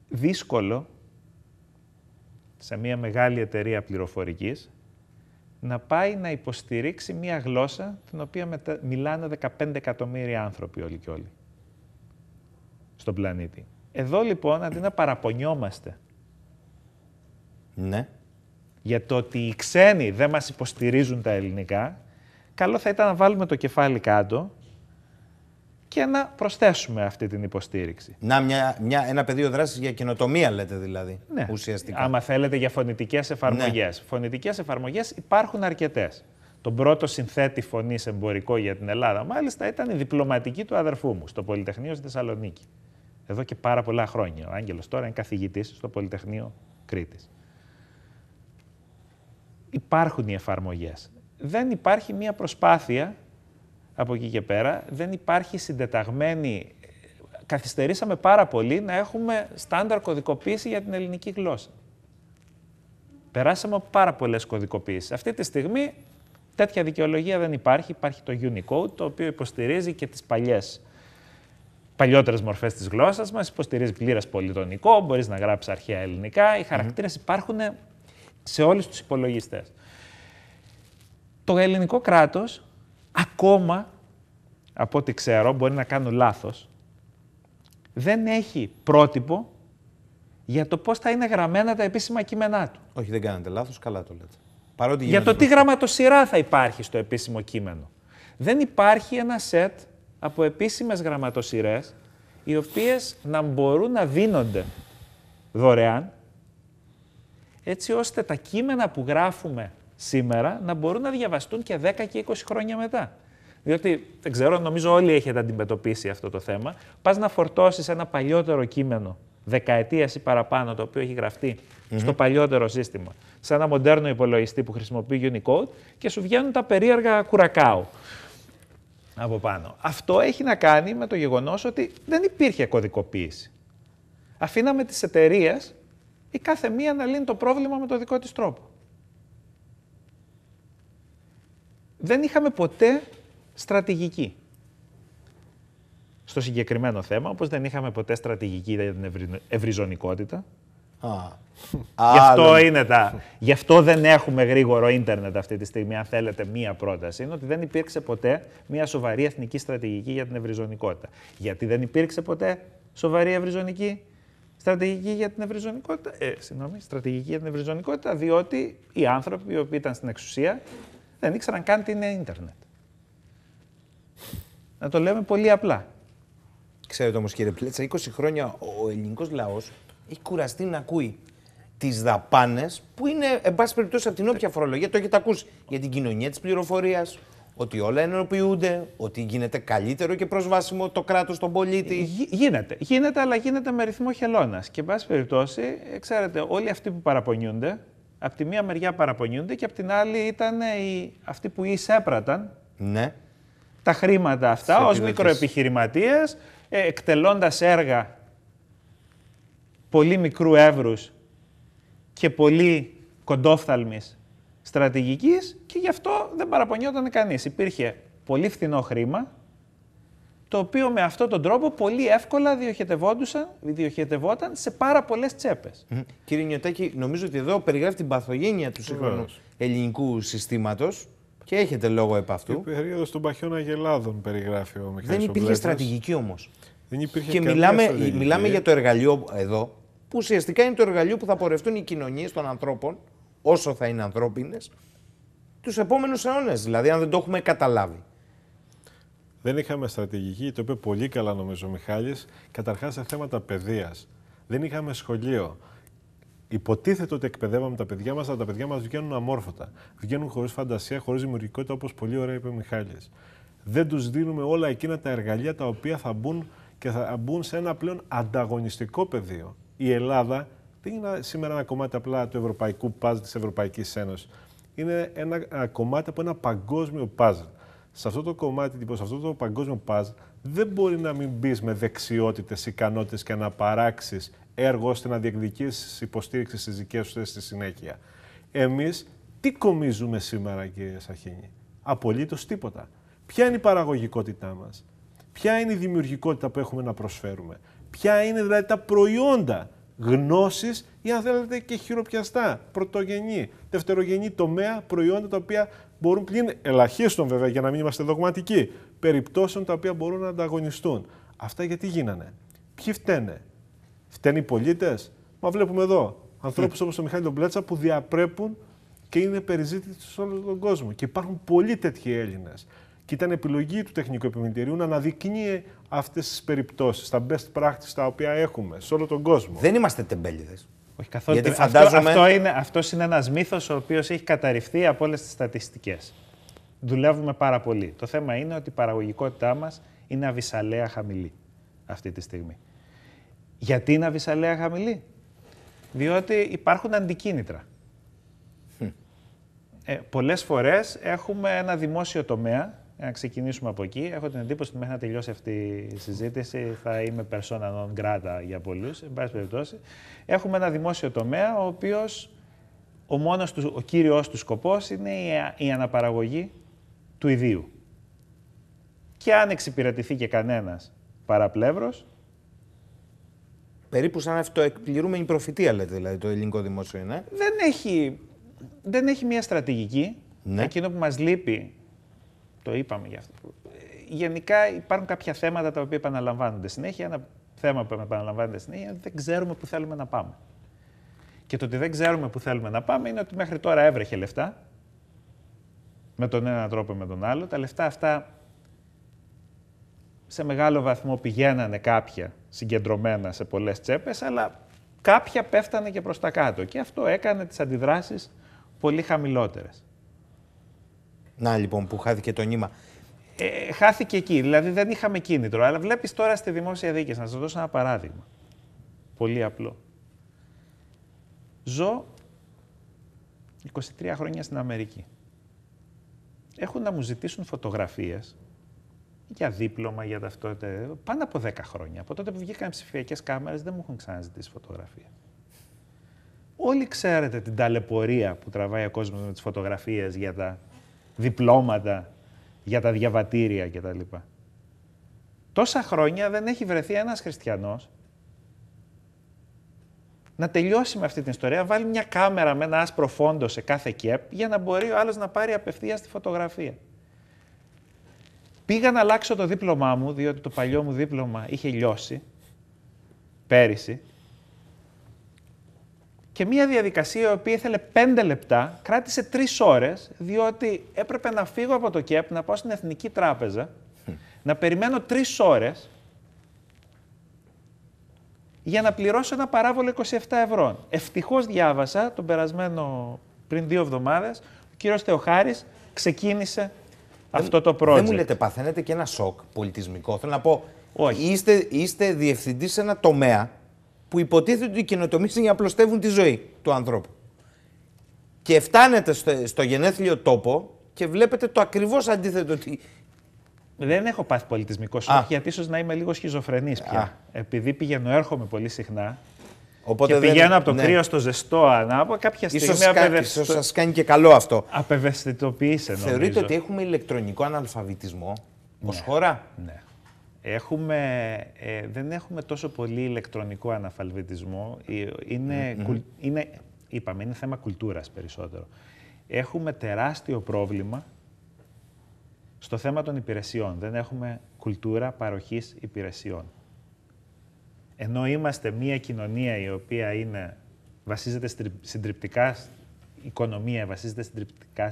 δύσκολο σε μια μεγάλη εταιρεία πληροφορικής να πάει να υποστηρίξει μια γλώσσα την οποία μιλάνε 15 εκατομμύρια άνθρωποι όλοι και όλοι στον πλανήτη. Εδώ λοιπόν, αντί να παραπονιόμαστε ναι. για το ότι οι ξένοι δεν μας υποστηρίζουν τα ελληνικά, καλό θα ήταν να βάλουμε το κεφάλι κάτω και να προσθέσουμε αυτή την υποστήριξη. Να, μια, μια, ένα πεδίο δράσης για κοινοτομία, λέτε δηλαδή. Ναι. Ουσιαστικά. Άμα θέλετε για φωνητικές εφαρμογές. Ναι. Φωνητικές εφαρμογές υπάρχουν αρκετές. Το πρώτο συνθέτη φωνής εμπορικό για την Ελλάδα, μάλιστα, ήταν η διπλωματική του αδερφού μου στο Πολυτεχνείο στη Θεσσαλονίκη εδώ και πάρα πολλά χρόνια. Ο Άγγελος τώρα είναι καθηγητής στο Πολυτεχνείο Κρήτης. Υπάρχουν οι εφαρμογές. Δεν υπάρχει μία προσπάθεια από εκεί και πέρα, δεν υπάρχει συντεταγμένη... Καθυστερήσαμε πάρα πολύ να έχουμε στάνταρ κωδικοποίηση για την ελληνική γλώσσα. Περάσαμε από πάρα πολλές κωδικοποίησεις. Αυτή τη στιγμή τέτοια δικαιολογία δεν υπάρχει. Υπάρχει το Unicode, το οποίο υποστηρίζει και τις παλιές παλιότερες μορφές της γλώσσας μας. Υποστηρίζει πλήρες πολιτονικό. μπορείς να γράψεις αρχαία ελληνικά. Οι χαρακτήρες υπάρχουν σε όλους τους υπολογιστές. Το ελληνικό κράτος ακόμα, από ό,τι ξέρω, μπορεί να κάνω λάθος, δεν έχει πρότυπο για το πώς θα είναι γραμμένα τα επίσημα κείμενά του. Όχι, δεν κάνετε λάθος, καλά το λέτε. για το τι γραμματοσυρά θα υπάρχει στο επίσημο κείμενο. Δεν υπάρχει ένα σετ από επίσημες γραμματοσυρές, οι οποίες να μπορούν να δίνονται δωρεάν, έτσι ώστε τα κείμενα που γράφουμε σήμερα να μπορούν να διαβαστούν και 10 και 20 χρόνια μετά. Διότι, δεν ξέρω, νομίζω όλοι έχετε αντιμετωπίσει αυτό το θέμα. Πας να φορτώσεις ένα παλιότερο κείμενο δεκαετία ή παραπάνω, το οποίο έχει στο παλιότερο σύστημα, σε ένα μοντέρνο υπολογιστή που χρησιμοποιεί Unicode και σου βγαίνουν τα περίεργα κουρακάου από πάνω. Αυτό έχει να κάνει με το γεγονός ότι δεν υπήρχε κωδικοποίηση. Αφήναμε τις εταιρείες η κάθε μία να λύνει το πρόβλημα με το δικό της τρόπο. Δεν είχαμε ποτέ στρατηγική στο συγκεκριμένο θέμα, όπως δεν είχαμε ποτέ στρατηγική για την ευρυζωνικότητα, Γι' αυτό, είναι τα... Γι' αυτό δεν έχουμε γρήγορο ίντερνετ αυτή τη στιγμή, αν θέλετε, μία πρόταση. Είναι ότι δεν υπήρξε ποτέ μία σοβαρή εθνική στρατηγική για την ευρυζωνικότητα. Γιατί δεν υπήρξε ποτέ σοβαρή ευρυζωνική στρατηγική για την ευρυζωνικότητα. Ε, συγγνώμη, στρατηγική για την ευρυζωνικότητα, διότι οι άνθρωποι οι οποίοι ήταν στην εξουσία δεν ήξεραν καν τι είναι ίντερνετ. Να το λέμε πολύ απλά. Ξέρετε όμως, κύριε Πλέτσα, 20 χρόνια ο ελληνικός λαός έχει κουραστεί να ακούει τις δαπάνες που είναι, εν πάση περιπτώσει, από την όποια φορολογία. Το έχετε ακούσει για την κοινωνία της πληροφορίας. Ότι όλα ενοποιούνται, ότι γίνεται καλύτερο και προσβάσιμο το κράτος στον πολίτη. γίνεται. Γίνεται, αλλά γίνεται με ρυθμό χελώνας. Και, εν πάση περιπτώσει, ξέρετε, όλοι αυτοί που παραπονιούνται, από τη μία μεριά παραπονιούνται και από την άλλη ήταν οι, αυτοί που εισέπραταν ναι. τα χρήματα αυτά ω μικροεπιχειρηματίες, ε, εκτελώντας έργα πολύ μικρού εύρους και πολύ κοντόφθαλμης στρατηγικής και γι' αυτό δεν παραπονιόταν κανείς. Υπήρχε πολύ φθηνό χρήμα, το οποίο με αυτόν τον τρόπο πολύ εύκολα διοχετευόταν σε πάρα πολλές τσέπες. Κύριε Νιωτάκη, νομίζω ότι εδώ περιγράφει την παθογένεια του σύγχρονου ελληνικού συστήματος και έχετε λόγο επ' αυτού. Η περίοδος των παχιών Αγελάδων περιγράφει ο Μιχαήλ Δεν υπήρχε στρατηγική όμως. Και μιλάμε, μιλάμε για το εργαλείο εδώ που ουσιαστικά είναι το εργαλείο που θα πορευτούν οι κοινωνίες των ανθρώπων, όσο θα είναι ανθρώπινες, τους επόμενους αιώνες. Δηλαδή, αν δεν το έχουμε καταλάβει. Δεν είχαμε στρατηγική, το είπε πολύ καλά νομίζω ο Μιχάλης, καταρχάς σε θέματα παιδείας. Δεν είχαμε σχολείο. Υποτίθεται ότι εκπαιδεύαμε τα παιδιά μας, αλλά τα παιδιά μας βγαίνουν αμόρφωτα. Βγαίνουν χωρίς φαντασία, χωρίς δημιουργικότητα, όπως πολύ ωραία είπε ο Μιχάλης. Δεν τους δίνουμε όλα εκείνα τα εργαλεία τα οποία θα μπουν και θα μπουν σε ένα πλέον ανταγωνιστικό πεδίο η Ελλάδα δεν είναι σήμερα ένα κομμάτι απλά του ευρωπαϊκού παζλ της Ευρωπαϊκής Ένωσης. Είναι ένα κομμάτι από ένα παγκόσμιο παζλ. Σε αυτό το κομμάτι, λοιπόν, σε αυτό το παγκόσμιο παζλ, δεν μπορεί να μην μπεις με δεξιότητες, ικανότητες και να παράξεις έργο ώστε να διεκδικήσεις υποστήριξη στι δικές σου θέσεις στη συνέχεια. Εμείς τι κομίζουμε σήμερα, κύριε Σαχίνη. Απολύτως τίποτα. Ποια είναι η παραγωγικότητά μας, ποια είναι η δημιουργικότητα που έχουμε να προσφέρουμε, ποια είναι δηλαδή τα προϊόντα γνώσης ή αν θέλετε και χειροπιαστά, πρωτογενή, δευτερογενή τομέα, προϊόντα τα οποία μπορούν πλην ελαχίστων βέβαια για να μην είμαστε δογματικοί, περιπτώσεων τα οποία μπορούν να ανταγωνιστούν. Αυτά γιατί γίνανε. Ποιοι φταίνε. Φταίνε οι πολίτες. Μα βλέπουμε εδώ ανθρώπους ναι. όπως ο Μιχάλη τον Πλέτσα που διαπρέπουν και είναι περιζήτητοι σε όλο τον κόσμο. Και υπάρχουν πολλοί τέτοιοι Έλληνες. Και ήταν επιλογή του τεχνικού επιμελητηρίου να αναδεικνύει αυτές τις περιπτώσεις, τα best practice τα οποία έχουμε σε όλο τον κόσμο. Δεν είμαστε τεμπέληδες. Όχι καθόλου. Γιατί φαντάζομαι... αυτό, είναι, αυτός είναι ένας μύθος ο οποίος έχει καταρριφθεί από όλες τις στατιστικές. Δουλεύουμε πάρα πολύ. Το θέμα είναι ότι η παραγωγικότητά μας είναι αβυσαλαία χαμηλή αυτή τη στιγμή. Γιατί είναι αβυσαλαία χαμηλή. Διότι υπάρχουν αντικίνητρα. Hm. Ε, πολλές φορές έχουμε ένα δημόσιο τομέα να ξεκινήσουμε από εκεί. Έχω την εντύπωση ότι μέχρι να τελειώσει αυτή η συζήτηση θα είμαι persona non grata για πολλούς, εν πάση περιπτώσει. Έχουμε ένα δημόσιο τομέα, ο οποίος ο, μόνος του, ο κύριος του σκοπός είναι η, αναπαραγωγή του ιδίου. Και αν εξυπηρετηθεί και κανένας παραπλεύρος, Περίπου σαν αυτό εκπληρούμενη προφητεία, λέτε, δηλαδή, το ελληνικό δημόσιο είναι. Δεν έχει, δεν έχει μια στρατηγική. Ναι. Εκείνο που μας λείπει το είπαμε γι' αυτό. Γενικά υπάρχουν κάποια θέματα τα οποία επαναλαμβάνονται συνέχεια. Ένα θέμα που επαναλαμβάνεται συνέχεια είναι ότι δεν ξέρουμε που θέλουμε να πάμε. Και το ότι δεν ξέρουμε που θέλουμε να πάμε είναι ότι μέχρι τώρα έβρεχε λεφτά. Με τον έναν τρόπο ή με τον άλλο. Τα λεφτά αυτά σε μεγάλο βαθμό πηγαίνανε κάποια συγκεντρωμένα σε πολλές τσέπες, αλλά κάποια πέφτανε και προς τα κάτω. Και αυτό έκανε τις αντιδράσεις πολύ χαμηλότερες. Να λοιπόν που χάθηκε το νήμα. Ε, χάθηκε εκεί, δηλαδή δεν είχαμε κίνητρο. Αλλά βλέπεις τώρα στη δημόσια δίκη, να σας δώσω ένα παράδειγμα. Πολύ απλό. Ζω 23 χρόνια στην Αμερική. Έχουν να μου ζητήσουν φωτογραφίες για δίπλωμα, για ταυτότητα. Πάνω από 10 χρόνια. Από τότε που βγήκαν ψηφιακές κάμερες, δεν μου έχουν ξαναζητήσει φωτογραφία. Όλοι ξέρετε την ταλαιπωρία που τραβάει ο κόσμος με τις φωτογραφίες για τα διπλώματα για τα διαβατήρια κτλ. Τόσα χρόνια δεν έχει βρεθεί ένας χριστιανός να τελειώσει με αυτή την ιστορία, βάλει μια κάμερα με ένα άσπρο φόντο σε κάθε κέπ για να μπορεί ο άλλος να πάρει απευθείας τη φωτογραφία. Πήγα να αλλάξω το δίπλωμά μου, διότι το παλιό μου δίπλωμα είχε λιώσει πέρυσι και μια διαδικασία η οποία ήθελε πέντε λεπτά, κράτησε 3 ώρες, διότι έπρεπε να φύγω από το ΚΕΠ, να πάω στην Εθνική Τράπεζα, να περιμένω τρεις ώρες για να πληρώσω ένα παράβολο 27 ευρώ. Ευτυχώς διάβασα τον περασμένο πριν δύο εβδομάδες, ο κύριος Θεοχάρης ξεκίνησε αυτό το project. Δεν μου λέτε, παθαίνετε και ένα σοκ πολιτισμικό. Θέλω να πω, Όχι. είστε, είστε διευθυντής σε ένα τομέα που υποτίθεται ότι είναι για να απλωστεύουν τη ζωή του ανθρώπου. Και φτάνετε στο, στο γενέθλιο τόπο και βλέπετε το ακριβώς αντίθετο. Ότι... Δεν έχω πάθει πολιτισμικό σοκ, γιατί ίσως να είμαι λίγο σχιζοφρενής πια. Επειδή πηγαίνω, έρχομαι πολύ συχνά. Οπότε και πηγαίνω από το ναι. κρύο στο ζεστό ανάποδα. Κάποια στιγμή ίσως σας κάνει και καλό αυτό. Απευαισθητοποιήσε νομίζω. Θεωρείτε ότι έχουμε ηλεκτρονικό αναλφαβητισμό ναι. χώρα. Ναι. Έχουμε, ε, δεν έχουμε τόσο πολύ ηλεκτρονικό αναφαλβητισμό. Ε, είναι, είπαμε, είναι θέμα κουλτούρας περισσότερο. Έχουμε τεράστιο πρόβλημα στο θέμα των υπηρεσιών. Δεν έχουμε κουλτούρα παροχής υπηρεσιών. Ενώ είμαστε μία κοινωνία η οποία είναι, βασίζεται συντριπτικά, η οικονομία βασίζεται συντριπτικά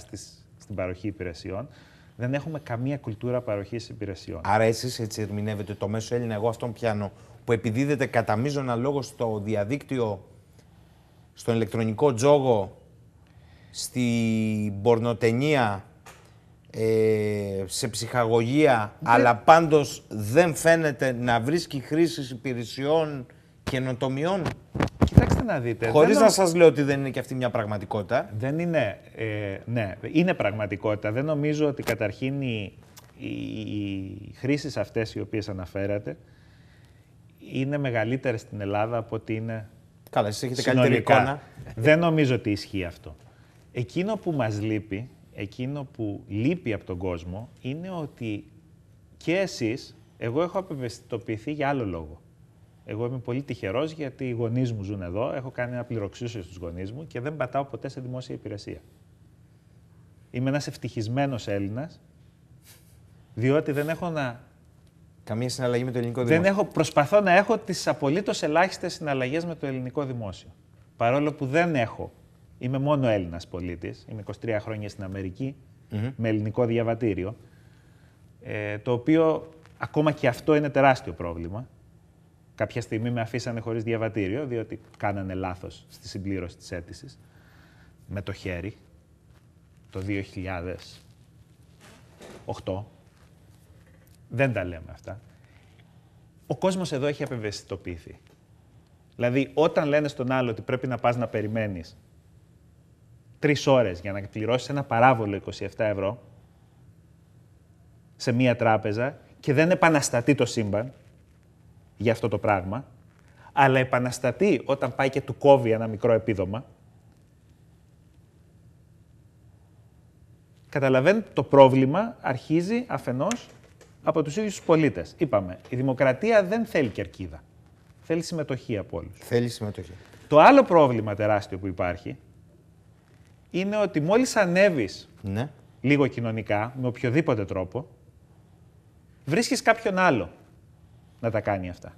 στην παροχή υπηρεσιών, δεν έχουμε καμία κουλτούρα παροχής υπηρεσιών. Άρα, εσείς έτσι ερμηνεύετε το μέσο Έλληνα, εγώ αυτόν πιάνω, που επιδίδεται κατά μείζωνα λόγο στο διαδίκτυο, στον ηλεκτρονικό τζόγο, στην πορνοτενία, ε, σε ψυχαγωγία, αλλά πάντως δεν φαίνεται να βρίσκει χρήση υπηρεσιών καινοτομιών. Κοιτάξτε να δείτε. Χωρίς να σας λέω ότι δεν είναι και αυτή μια πραγματικότητα. Δεν είναι. Ε, ναι, είναι πραγματικότητα. Δεν νομίζω ότι καταρχήν οι, οι, οι χρήσεις αυτές οι οποίες αναφέρατε είναι μεγαλύτερες στην Ελλάδα από ότι είναι. Καλά, εσείς έχετε καλύτερη εικόνα. Δεν νομίζω ότι ισχύει αυτό. Εκείνο που μας λείπει, εκείνο που λείπει από τον κόσμο, είναι ότι και εσείς, εγώ έχω απευαισθητοποιηθεί για άλλο λόγο. Εγώ είμαι πολύ τυχερός γιατί οι γονείς μου ζουν εδώ. Έχω κάνει ένα στους στους γονείς μου και δεν πατάω ποτέ σε δημόσια υπηρεσία. Είμαι ένας ευτυχισμένος Έλληνας, διότι δεν έχω να. Καμία συναλλαγή με το ελληνικό δημόσιο. Δεν έχω, προσπαθώ να έχω τις απολύτως ελάχιστες συναλλαγές με το ελληνικό δημόσιο. Παρόλο που δεν έχω. Είμαι μόνο Έλληνας πολίτης. Είμαι 23 χρόνια στην αμερικη με ελληνικό διαβατήριο. Ε, το οποίο ακόμα και αυτό είναι τεράστιο πρόβλημα. Κάποια στιγμή με αφήσανε χωρίς διαβατήριο, διότι κάνανε λάθος στη συμπλήρωση της αίτησης. Με το χέρι. Το 2008. Δεν τα λέμε αυτά. Ο κόσμος εδώ έχει απευαισθητοποιηθεί. Δηλαδή, όταν λένε στον άλλο ότι πρέπει να πας να περιμένεις τρεις ώρες για να πληρώσεις ένα παράβολο 27 ευρώ σε μία τράπεζα και δεν επαναστατεί το σύμπαν, για αυτό το πράγμα, αλλά επαναστατεί όταν πάει και του κόβει ένα μικρό επίδομα, καταλαβαίνετε το πρόβλημα αρχίζει αφενός από τους ίδιους τους πολίτες. Είπαμε, η δημοκρατία δεν θέλει κερκίδα. Θέλει συμμετοχή από όλους. Θέλει συμμετοχή. Το άλλο πρόβλημα τεράστιο που υπάρχει είναι ότι μόλις ανέβεις ναι. λίγο κοινωνικά, με οποιοδήποτε τρόπο, βρίσκεις κάποιον άλλο να τα κάνει αυτά.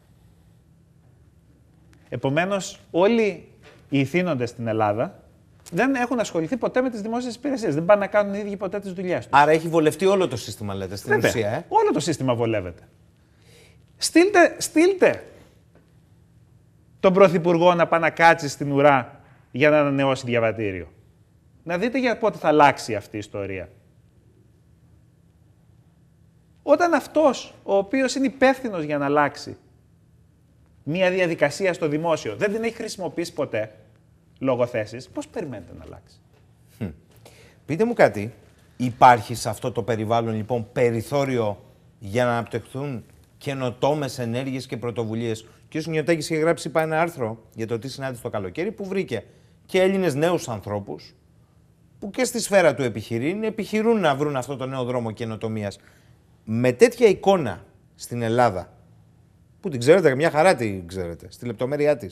Επομένως, όλοι οι ηθήνοντες στην Ελλάδα δεν έχουν ασχοληθεί ποτέ με τις δημόσιες υπηρεσίες. Δεν πάνε να κάνουν οι ίδιοι ποτέ τις δουλειές τους. Άρα έχει βολευτεί όλο το σύστημα, λέτε στην Βέβαια. Ε? Όλο το σύστημα βολεύεται. Στείλτε, στείλτε τον Πρωθυπουργό να πάει να κάτσει στην ουρά για να ανανεώσει διαβατήριο. Να δείτε για πότε θα αλλάξει αυτή η ιστορία. Όταν αυτός ο οποίος είναι υπεύθυνος για να αλλάξει μία διαδικασία στο δημόσιο δεν την έχει χρησιμοποιήσει ποτέ λόγω θέσης, πώς περιμένετε να αλλάξει. Hm. Πείτε μου κάτι, υπάρχει σε αυτό το περιβάλλον λοιπόν περιθώριο για να αναπτυχθούν καινοτόμες ενέργειες και πρωτοβουλίες. Ο κ. Νιωτέκη είχε γράψει είπα, ένα άρθρο για το τι συνάντησε το καλοκαίρι που βρήκε και Έλληνες νέους ανθρώπους που και στη σφαίρα του επιχειρήν επιχειρούν να βρουν αυτό το νέο δρόμο καινοτομίας με τέτοια εικόνα στην Ελλάδα, που την ξέρετε, μια χαρά την ξέρετε, στη λεπτομέρειά της,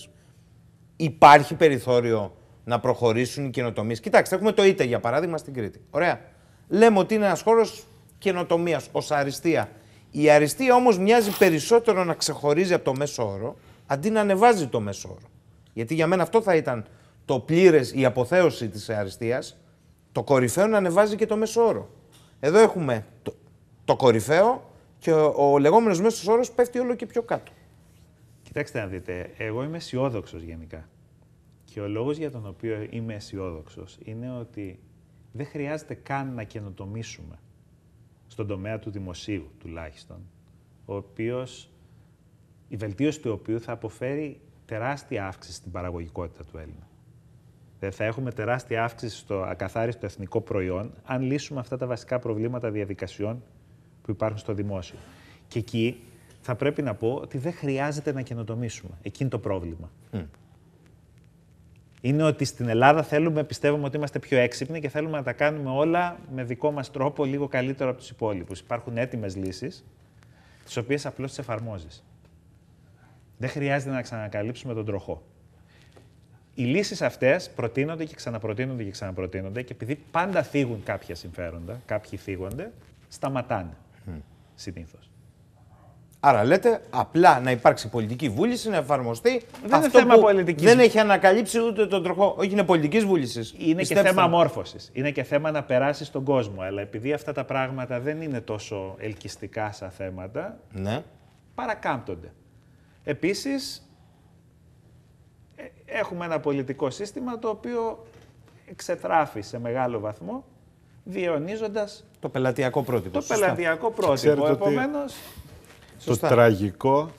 υπάρχει περιθώριο να προχωρήσουν οι καινοτομίες. Κοιτάξτε, έχουμε το ΙΤΕ για παράδειγμα στην Κρήτη. Ωραία. Λέμε ότι είναι ένας χώρος καινοτομίας ως αριστεία. Η αριστεία όμως μοιάζει περισσότερο να ξεχωρίζει από το μέσο όρο αντί να ανεβάζει το μέσο όρο. Γιατί για μένα αυτό θα ήταν το πλήρες, η αποθέωση της αριστείας, το κορυφαίο να ανεβάζει και το μέσο όρο. Εδώ έχουμε το κορυφαίο και ο, λεγόμενος λεγόμενο μέσος όρος πέφτει όλο και πιο κάτω. Κοιτάξτε να δείτε, εγώ είμαι αισιόδοξος γενικά. Και ο λόγος για τον οποίο είμαι αισιόδοξος είναι ότι δεν χρειάζεται καν να καινοτομήσουμε στον τομέα του δημοσίου τουλάχιστον, ο οποίος, η βελτίωση του οποίου θα αποφέρει τεράστια αύξηση στην παραγωγικότητα του Έλληνα. Δεν θα έχουμε τεράστια αύξηση στο ακαθάριστο εθνικό προϊόν αν λύσουμε αυτά τα βασικά προβλήματα διαδικασιών που υπάρχουν στο δημόσιο. Και εκεί θα πρέπει να πω ότι δεν χρειάζεται να καινοτομήσουμε. Εκεί είναι το πρόβλημα. Είναι ότι στην Ελλάδα θέλουμε, πιστεύουμε ότι είμαστε πιο έξυπνοι και θέλουμε να τα κάνουμε όλα με δικό μας τρόπο λίγο καλύτερο από τους υπόλοιπους. Υπάρχουν έτοιμες λύσεις, τις οποίες απλώς τις εφαρμόζεις. Δεν χρειάζεται να ξανακαλύψουμε τον τροχό. Οι λύσεις αυτές προτείνονται και ξαναπροτείνονται και ξαναπροτείνονται και επειδή πάντα φύγουν κάποια συμφέροντα, κάποιοι φύγονται, σταματάνε συνήθως. Άρα λέτε απλά να υπάρξει πολιτική βούληση, να εφαρμοστεί. Δεν αυτό είναι θέμα πολιτικής. Δεν έχει ανακαλύψει ούτε τον τροχό. Όχι, είναι πολιτικής βούλησης. Είναι και θέμα μόρφωσης. Είναι και θέμα να περάσεις τον κόσμο. Αλλά επειδή αυτά τα πράγματα δεν είναι τόσο ελκυστικά σαν θέματα, ναι. παρακάμπτονται. Επίσης, ε, έχουμε ένα πολιτικό σύστημα το οποίο εξετράφει σε μεγάλο βαθμό διαιωνίζοντας το πελατειακό πρότυπο. Το σωστά. πελατειακό πρότυπο. Επομένως. Το τραγικό,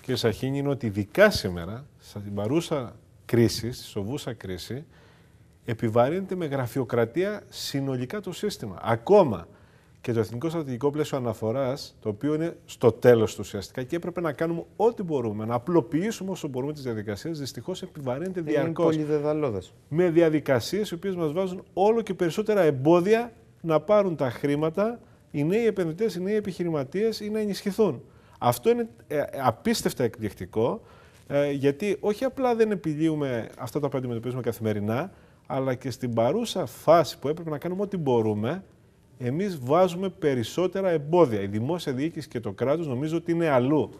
κύριε Σαχίνη, είναι ότι ειδικά σήμερα, στην παρούσα κρίση, στη σοβούσα κρίση, επιβαρύνεται με γραφειοκρατία συνολικά το σύστημα. Ακόμα και το Εθνικό Στρατηγικό Πλαίσιο Αναφοράς, το οποίο είναι στο τέλος του ουσιαστικά και έπρεπε να κάνουμε ό,τι μπορούμε, να απλοποιήσουμε όσο μπορούμε τις διαδικασίες. Δυστυχώς επιβαρύνεται διαρκώ. Με διαδικασίες οι οποίες μας βάζουν όλο και περισσότερα εμπόδια να πάρουν τα χρήματα οι νέοι επενδυτές, οι νέοι επιχειρηματίες ή να ενισχυθούν. Αυτό είναι ε, απίστευτα εκπληκτικό, ε, γιατί όχι απλά δεν επιλύουμε αυτά τα οποία αντιμετωπίζουμε καθημερινά, αλλά και στην παρούσα φάση που έπρεπε να κάνουμε ό,τι μπορούμε Εμείς βάζουμε περισσότερα εμπόδια. Η δημόσια διοίκηση και το κράτος, νομίζω ότι είναι αλλού.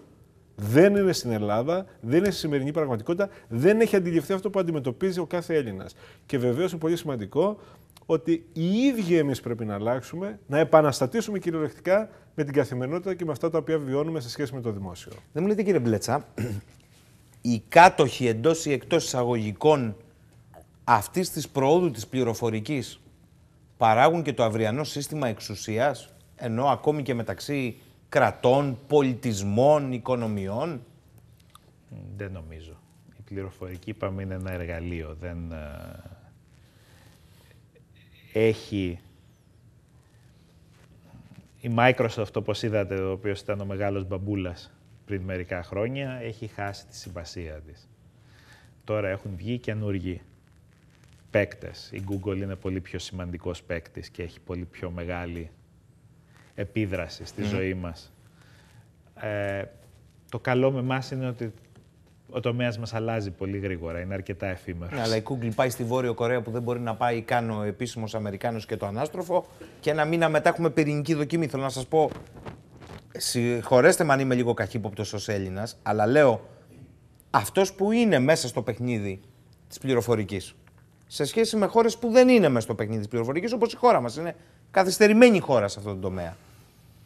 Δεν είναι στην Ελλάδα, δεν είναι στη σημερινή πραγματικότητα, δεν έχει αντιληφθεί αυτό που αντιμετωπίζει ο κάθε Έλληνας. Και βεβαίως είναι πολύ σημαντικό ότι οι ίδιοι εμείς πρέπει να αλλάξουμε, να επαναστατήσουμε κυριολεκτικά με την καθημερινότητα και με αυτά τα οποία βιώνουμε σε σχέση με το δημόσιο. Δεν μου λέτε κύριε Μπλέτσα, οι κάτοχοι εντός ή εκτός εισαγωγικών αυτής της προόδου της πληροφορικής παράγουν και το αυριανό σύστημα εξουσίας, ενώ ακόμη και μεταξύ κρατών, πολιτισμών, οικονομιών. Δεν νομίζω. Η πληροφορική, είπαμε, είναι ένα εργαλείο. Δεν ε, έχει... Η Microsoft, όπως είδατε, ο οποίος ήταν ο μεγάλος μπαμπούλας πριν μερικά χρόνια, έχει χάσει τη συμπασία της. Τώρα έχουν βγει καινούργοι παίκτες. Η Google είναι πολύ πιο σημαντικός παίκτης και έχει πολύ πιο μεγάλη επίδραση στη ναι. ζωή μας. Ε, το καλό με εμάς είναι ότι ο τομέας μας αλλάζει πολύ γρήγορα. Είναι αρκετά εφήμερος. Ναι, αλλά η Google πάει στη Βόρεια Κορέα που δεν μπορεί να πάει καν ο επίσημος Αμερικάνος και το ανάστροφο. Και ένα μήνα μετά έχουμε πυρηνική δοκιμή. Θέλω να σας πω. Συγχωρέστε με αν είμαι λίγο καχύποπτος ως Έλληνας, αλλά λέω αυτός που είναι μέσα στο παιχνίδι της πληροφορικής σε σχέση με χώρες που δεν είναι μέσα στο παιχνίδι της πληροφορικής, όπως η χώρα μας. Είναι καθυστερημένη χώρα σε αυτό το τομέα.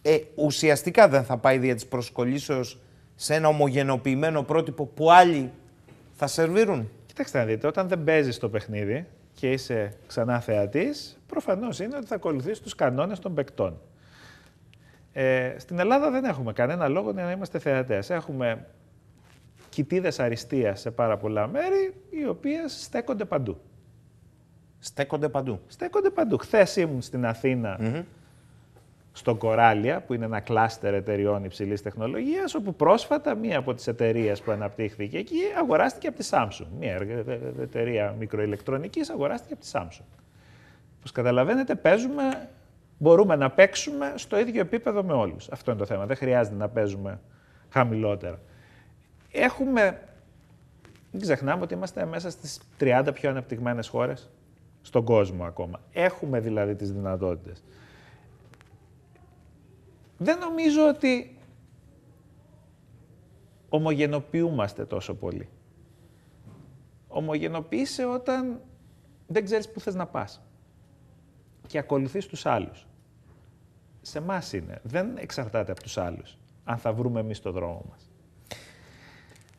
Ε, ουσιαστικά δεν θα πάει δια της προσκολήσεως σε ένα ομογενοποιημένο πρότυπο που άλλοι θα σερβίρουν. Κοιτάξτε να δείτε, όταν δεν παίζεις το παιχνίδι και είσαι ξανά θεατή, προφανώς είναι ότι θα ακολουθήσεις τους κανόνες των παικτών. Ε, στην Ελλάδα δεν έχουμε κανένα λόγο για να είμαστε θεατές. Έχουμε κοιτίδες αριστείας σε πάρα πολλά μέρη, οι οποίες στέκονται παντού. Στέκονται παντού. Στέκονται παντού. Χθες ήμουν στην αθηνα mm στο Κοράλια, που είναι ένα κλάστερ εταιριών υψηλής τεχνολογίας, όπου πρόσφατα μία από τις εταιρείες που αναπτύχθηκε εκεί αγοράστηκε από τη Samsung. Μία ε, ε, ε, εταιρεία μικροηλεκτρονική αγοράστηκε από τη Samsung. Όπως καταλαβαίνετε, παίζουμε, μπορούμε να παίξουμε στο ίδιο επίπεδο με όλους. Αυτό είναι το θέμα. Δεν χρειάζεται να παίζουμε χαμηλότερα. Έχουμε. Μην ξεχνάμε ότι είμαστε μέσα στις 30 πιο αναπτυγμένες χώρες στον κόσμο ακόμα. Έχουμε δηλαδή τις δυνατότητες. Δεν νομίζω ότι ομογενοποιούμαστε τόσο πολύ. Ομογενοποιείσαι όταν δεν ξέρεις πού θες να πας και ακολουθείς τους άλλους. Σε εμά είναι. Δεν εξαρτάται από τους άλλους, αν θα βρούμε εμείς το δρόμο μας.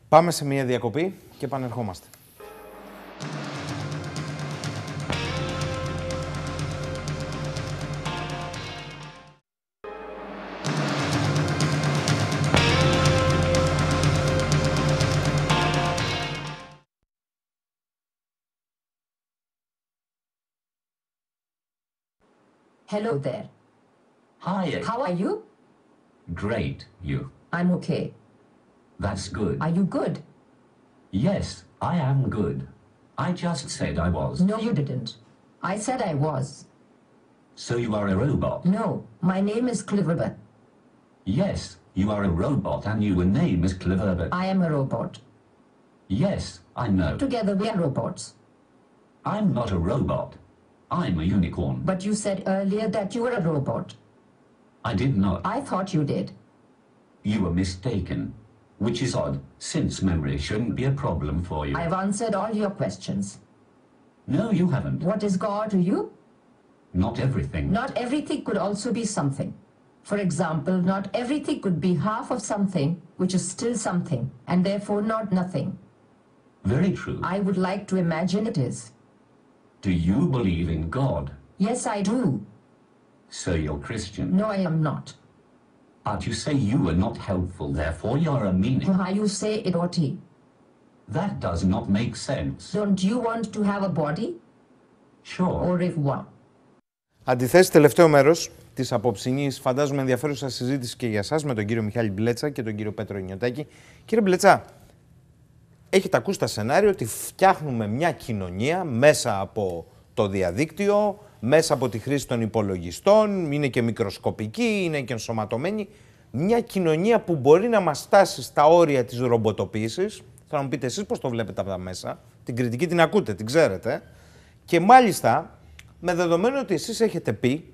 Πάμε σε μία διακοπή και επανερχόμαστε. Hello there. Hi. How are you? Great, you. I'm okay. That's good. Are you good? Yes, I am good. I just said I was. No, you didn't. I said I was. So you are a robot? No, my name is Cliverbert. Yes, you are a robot and your name is Cliverbert. I am a robot. Yes, I know. Together we are robots. I'm not a robot. I'm a unicorn. But you said earlier that you were a robot. I did not. I thought you did. You were mistaken, which is odd, since memory shouldn't be a problem for you. I've answered all your questions. No, you haven't. What is God to you? Not everything. Not everything could also be something. For example, not everything could be half of something, which is still something, and therefore not nothing. Very true. I would like to imagine it is. Do you believe in God? Yes, I do. So you're Christian? No, I am not. But you say you are not helpful, therefore you are a meaning. Why you say it, Oti? That does not make sense. Don't you want to have a body? Sure. Or if what? Αντιθέσεις, τελευταίο μέρος της απόψινή, φαντάζομαι ενδιαφέρουσα συζήτηση και για εσά με τον κύριο Μιχάλη Μπλέτσα και τον κύριο Πέτρο Νιωτάκη. Κύριε Μπλέτσα, έχετε ακούσει τα σενάρια ότι φτιάχνουμε μια κοινωνία μέσα από το διαδίκτυο, μέσα από τη χρήση των υπολογιστών, είναι και μικροσκοπική, είναι και ενσωματωμένη. Μια κοινωνία που μπορεί να μας στάσει στα όρια της ρομποτοποίησης. Θα μου πείτε εσείς πώς το βλέπετε από τα μέσα. Την κριτική την ακούτε, την ξέρετε. Και μάλιστα, με δεδομένο ότι εσείς έχετε πει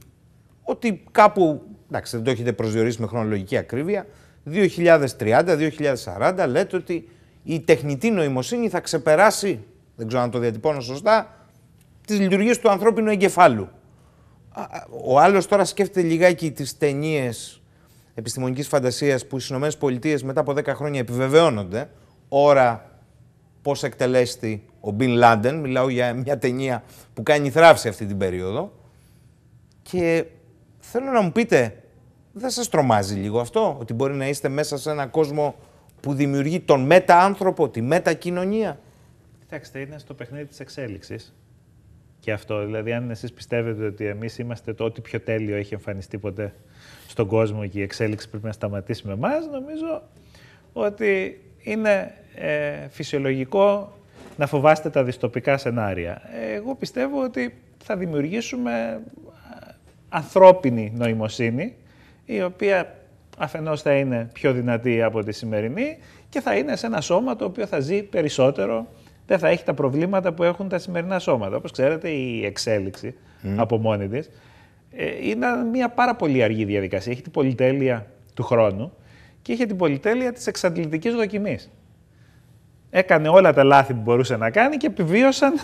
ότι κάπου, εντάξει δεν το έχετε προσδιορίσει με χρονολογική ακρίβεια, 2030, 2040 λέτε ότι η τεχνητή νοημοσύνη θα ξεπεράσει, δεν ξέρω αν το διατυπώνω σωστά, τις λειτουργίες του ανθρώπινου εγκεφάλου. Ο άλλος τώρα σκέφτεται λιγάκι τις ταινίες επιστημονικής φαντασίας που στις ΗΠΑ μετά από 10 χρόνια επιβεβαιώνονται. Ώρα πώς εκτελέστη ο Μπιν Λάντεν. Μιλάω για μια ταινία που κάνει θράψη αυτή την περίοδο. Και θέλω να μου πείτε, δεν σας τρομάζει λίγο αυτό, ότι μπορεί να είστε μέσα σε ένα κόσμο που δημιουργεί τον μεταάνθρωπο, τη μετακοινωνία. Κοιτάξτε, είναι στο παιχνίδι της εξέλιξης Και αυτό. Δηλαδή, αν εσείς πιστεύετε ότι εμείς είμαστε το ό,τι πιο τέλειο έχει εμφανιστεί ποτέ στον κόσμο και η εξέλιξη πρέπει να σταματήσει με εμάς, νομίζω ότι είναι ε, φυσιολογικό να φοβάστε τα δυστοπικά σενάρια. Εγώ πιστεύω ότι θα δημιουργήσουμε ε, ανθρώπινη νοημοσύνη, η οποία αφενός θα είναι πιο δυνατή από τη σημερινή και θα είναι σε ένα σώμα το οποίο θα ζει περισσότερο, δεν θα έχει τα προβλήματα που έχουν τα σημερινά σώματα. Όπως ξέρετε η εξέλιξη mm. από μόνη της ε, είναι μια πάρα πολύ αργή διαδικασία. Έχει την πολυτέλεια του χρόνου και έχει την πολυτέλεια της εξαντλητικής δοκιμής. Έκανε όλα τα λάθη που μπορούσε να κάνει και επιβίωσαν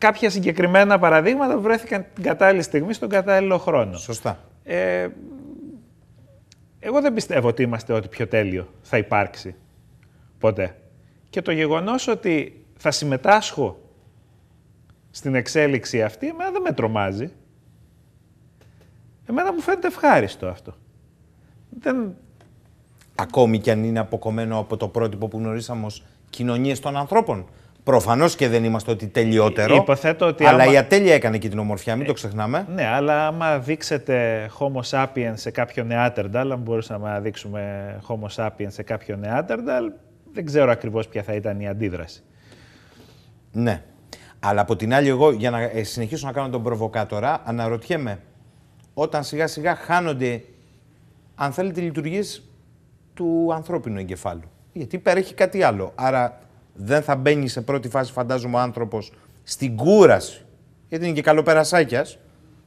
κάποια συγκεκριμένα παραδείγματα βρέθηκαν την κατάλληλη στιγμή στον κατάλληλο χρόνο. Σωστά. Ε, εγώ δεν πιστεύω ότι είμαστε ότι πιο τέλειο θα υπάρξει. Ποτέ. Και το γεγονός ότι θα συμμετάσχω στην εξέλιξη αυτή, εμένα δεν με τρομάζει. Εμένα μου φαίνεται ευχάριστο αυτό. Δεν... Ακόμη κι αν είναι αποκομμένο από το πρότυπο που γνωρίσαμε ως κοινωνίες των ανθρώπων. Προφανώς και δεν είμαστε ότι τελειότερο. Υποθέτω ότι. Αλλά η ατέλεια έκανε και την ομορφιά, μην το ε, ξεχνάμε. Ναι, αλλά άμα δείξετε Homo sapiens σε κάποιο νεάτερνταλ, αν μπορούσαμε να δείξουμε Homo sapiens σε κάποιο νεάτερνταλ, δεν ξέρω ακριβώς ποια θα ήταν η αντίδραση. Ναι. Αλλά από την άλλη, εγώ για να ε, συνεχίσω να κάνω τον προβοκάτορα, αναρωτιέμαι όταν σιγά σιγά χάνονται, αν θέλετε, λειτουργίες του ανθρώπινου εγκεφάλου. Γιατί υπέρχει κάτι άλλο. Άρα δεν θα μπαίνει σε πρώτη φάση, φαντάζομαι, ο άνθρωπος στην κούραση. Γιατί είναι και καλοπερασάκιας.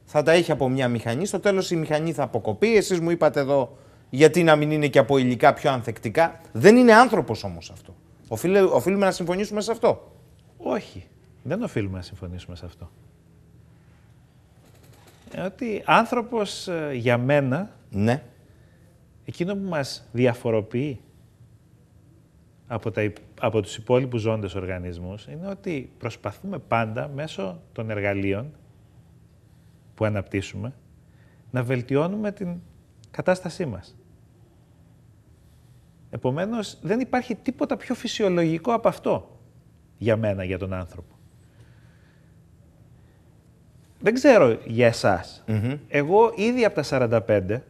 Θα τα έχει από μια μηχανή. Στο τέλος η μηχανή θα αποκοπεί. Εσείς μου είπατε εδώ γιατί να μην είναι και από υλικά πιο ανθεκτικά. Δεν είναι άνθρωπος όμως αυτό. Οφείλε, οφείλουμε να συμφωνήσουμε σε αυτό. Όχι. Δεν οφείλουμε να συμφωνήσουμε σε αυτό. Ε, ότι άνθρωπος ε, για μένα, ναι. εκείνο που μας διαφοροποιεί από τα από τους υπόλοιπους ζώντες οργανισμούς είναι ότι προσπαθούμε πάντα μέσω των εργαλείων που αναπτύσσουμε να βελτιώνουμε την κατάστασή μας. Επομένως, δεν υπάρχει τίποτα πιο φυσιολογικό από αυτό για μένα, για τον άνθρωπο. Δεν ξέρω για εσας Εγώ ήδη από τα 45,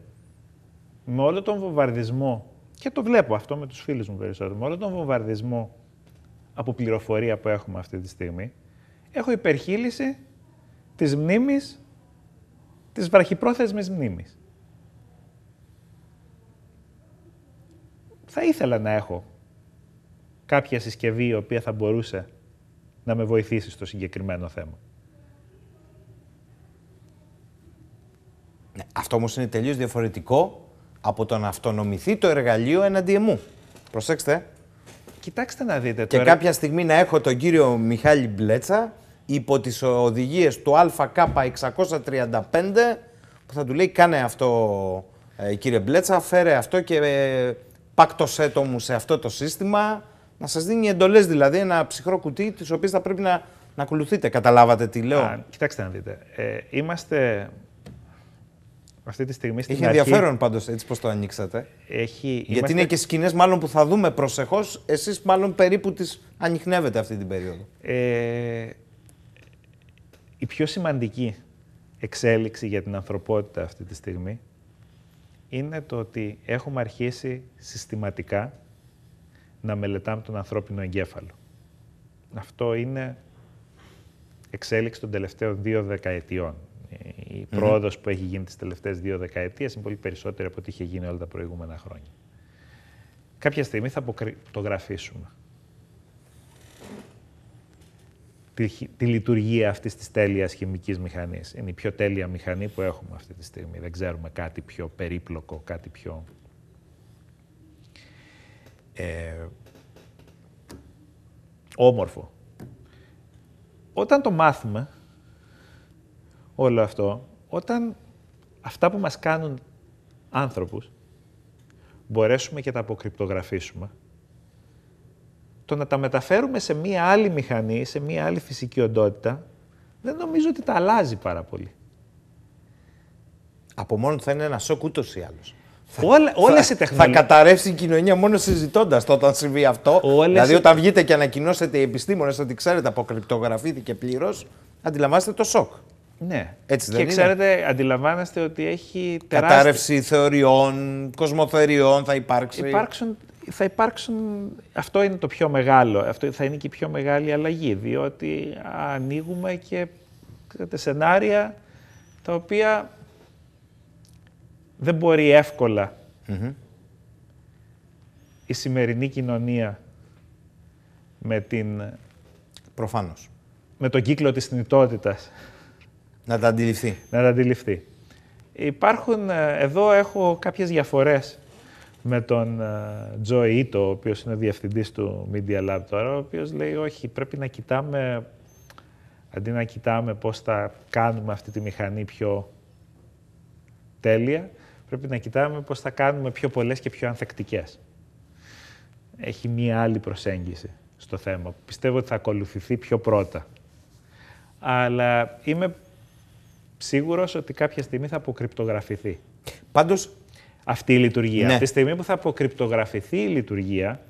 με όλο τον βομβαρδισμό και το βλέπω αυτό με τους φίλους μου περισσότερο. Με όλο τον βομβαρδισμό από πληροφορία που έχουμε αυτή τη στιγμή, έχω υπερχείληση της μνήμης, της βραχυπρόθεσμης μνήμης. Θα ήθελα να έχω κάποια συσκευή η οποία θα μπορούσε να με βοηθήσει στο συγκεκριμένο θέμα. Ναι, αυτό όμως είναι τελείως διαφορετικό από το να αυτονομηθεί το εργαλείο εναντί μου. Προσέξτε. Κοιτάξτε να δείτε τώρα. Και κάποια στιγμή να έχω τον κύριο Μιχάλη Μπλέτσα υπό τις οδηγίες του ΑΚ635 που θα του λέει κάνε αυτό ε, κύριε Μπλέτσα, φέρε αυτό και ε, πάκτωσέ το μου σε αυτό το σύστημα. Να σας δίνει εντολές δηλαδή ένα ψυχρό κουτί τις οποίες θα πρέπει να, να ακολουθείτε. Καταλάβατε τι λέω. κοιτάξτε να δείτε. Ε, είμαστε αυτή τη στιγμή στην Έχει αρχή... ενδιαφέρον πάντως έτσι πώ το ανοίξατε. Έχει... Γιατί είναι και σκηνές μάλλον που θα δούμε προσεχώς. Εσείς μάλλον περίπου τις ανοιχνεύετε αυτή την περίοδο. Ε... Η πιο σημαντική εξέλιξη για την ανθρωπότητα αυτή τη στιγμή είναι το ότι έχουμε αρχίσει συστηματικά να μελετάμε τον ανθρώπινο εγκέφαλο. Αυτό είναι εξέλιξη των τελευταίων δύο δεκαετιών η mm πρόοδος που έχει γίνει τις τελευταίες δύο δεκαετίες είναι πολύ περισσότερη από ό,τι είχε γίνει όλα τα προηγούμενα χρόνια. Κάποια στιγμή θα αποκρυπτογραφήσουμε τη, τη λειτουργία αυτής της τέλειας χημικής μηχανής. Είναι η πιο τέλεια μηχανή που έχουμε αυτή τη στιγμή. Δεν ξέρουμε κάτι πιο περίπλοκο, κάτι πιο. Ε, όμορφο. Όταν το μάθουμε, όλο αυτό, όταν αυτά που μας κάνουν άνθρωπους μπορέσουμε και τα αποκρυπτογραφήσουμε, το να τα μεταφέρουμε σε μία άλλη μηχανή, σε μία άλλη φυσική οντότητα, δεν νομίζω ότι τα αλλάζει πάρα πολύ. Από μόνο θα είναι ένα σοκ ούτως ή άλλως. Όλε όλες οι τεχνολογίε. Θα καταρρεύσει η κοινωνία μόνο συζητώντας το όταν συμβεί δηλαδή, οι... θα καταρρευσει η βγείτε και αυτο δηλαδη επιστήμονες ότι ξέρετε, αποκρυπτογραφήθηκε πλήρως, αντιλαμβάνεστε το σοκ. Ναι. Έτσι δεν και είναι? ξέρετε, αντιλαμβάνεστε ότι έχει τεράστια. Κατάρρευση θεωριών, κοσμοθεριών θα υπάρξει. Υπάρξουν, θα υπάρξουν. Αυτό είναι το πιο μεγάλο. Αυτό θα είναι και η πιο μεγάλη αλλαγή. Διότι ανοίγουμε και ξέρετε, σενάρια τα οποία δεν μπορεί η σημερινή κοινωνία με την. Προφανώς. Με τον κύκλο της θνητότητας να τα αντιληφθεί. Να τα αντιληφθεί. Υπάρχουν, ε, εδώ έχω κάποιες διαφορές με τον ε, Τζο Ιτο, ο οποίος είναι ο διευθυντής του Media Lab τώρα, ο οποίος λέει όχι, πρέπει να κοιτάμε, αντί να κοιτάμε πώς θα κάνουμε αυτή τη μηχανή πιο τέλεια, πρέπει να κοιτάμε πώς θα κάνουμε πιο πολλές και πιο ανθεκτικές. Έχει μία άλλη προσέγγιση στο θέμα. Πιστεύω ότι θα ακολουθηθεί πιο πρώτα. Αλλά είμαι σίγουρος ότι κάποια στιγμή θα αποκρυπτογραφηθεί. Πάντως... Αυτή η λειτουργία. Ναι. Τη στιγμή που θα αποκρυπτογραφηθεί η λειτουργία,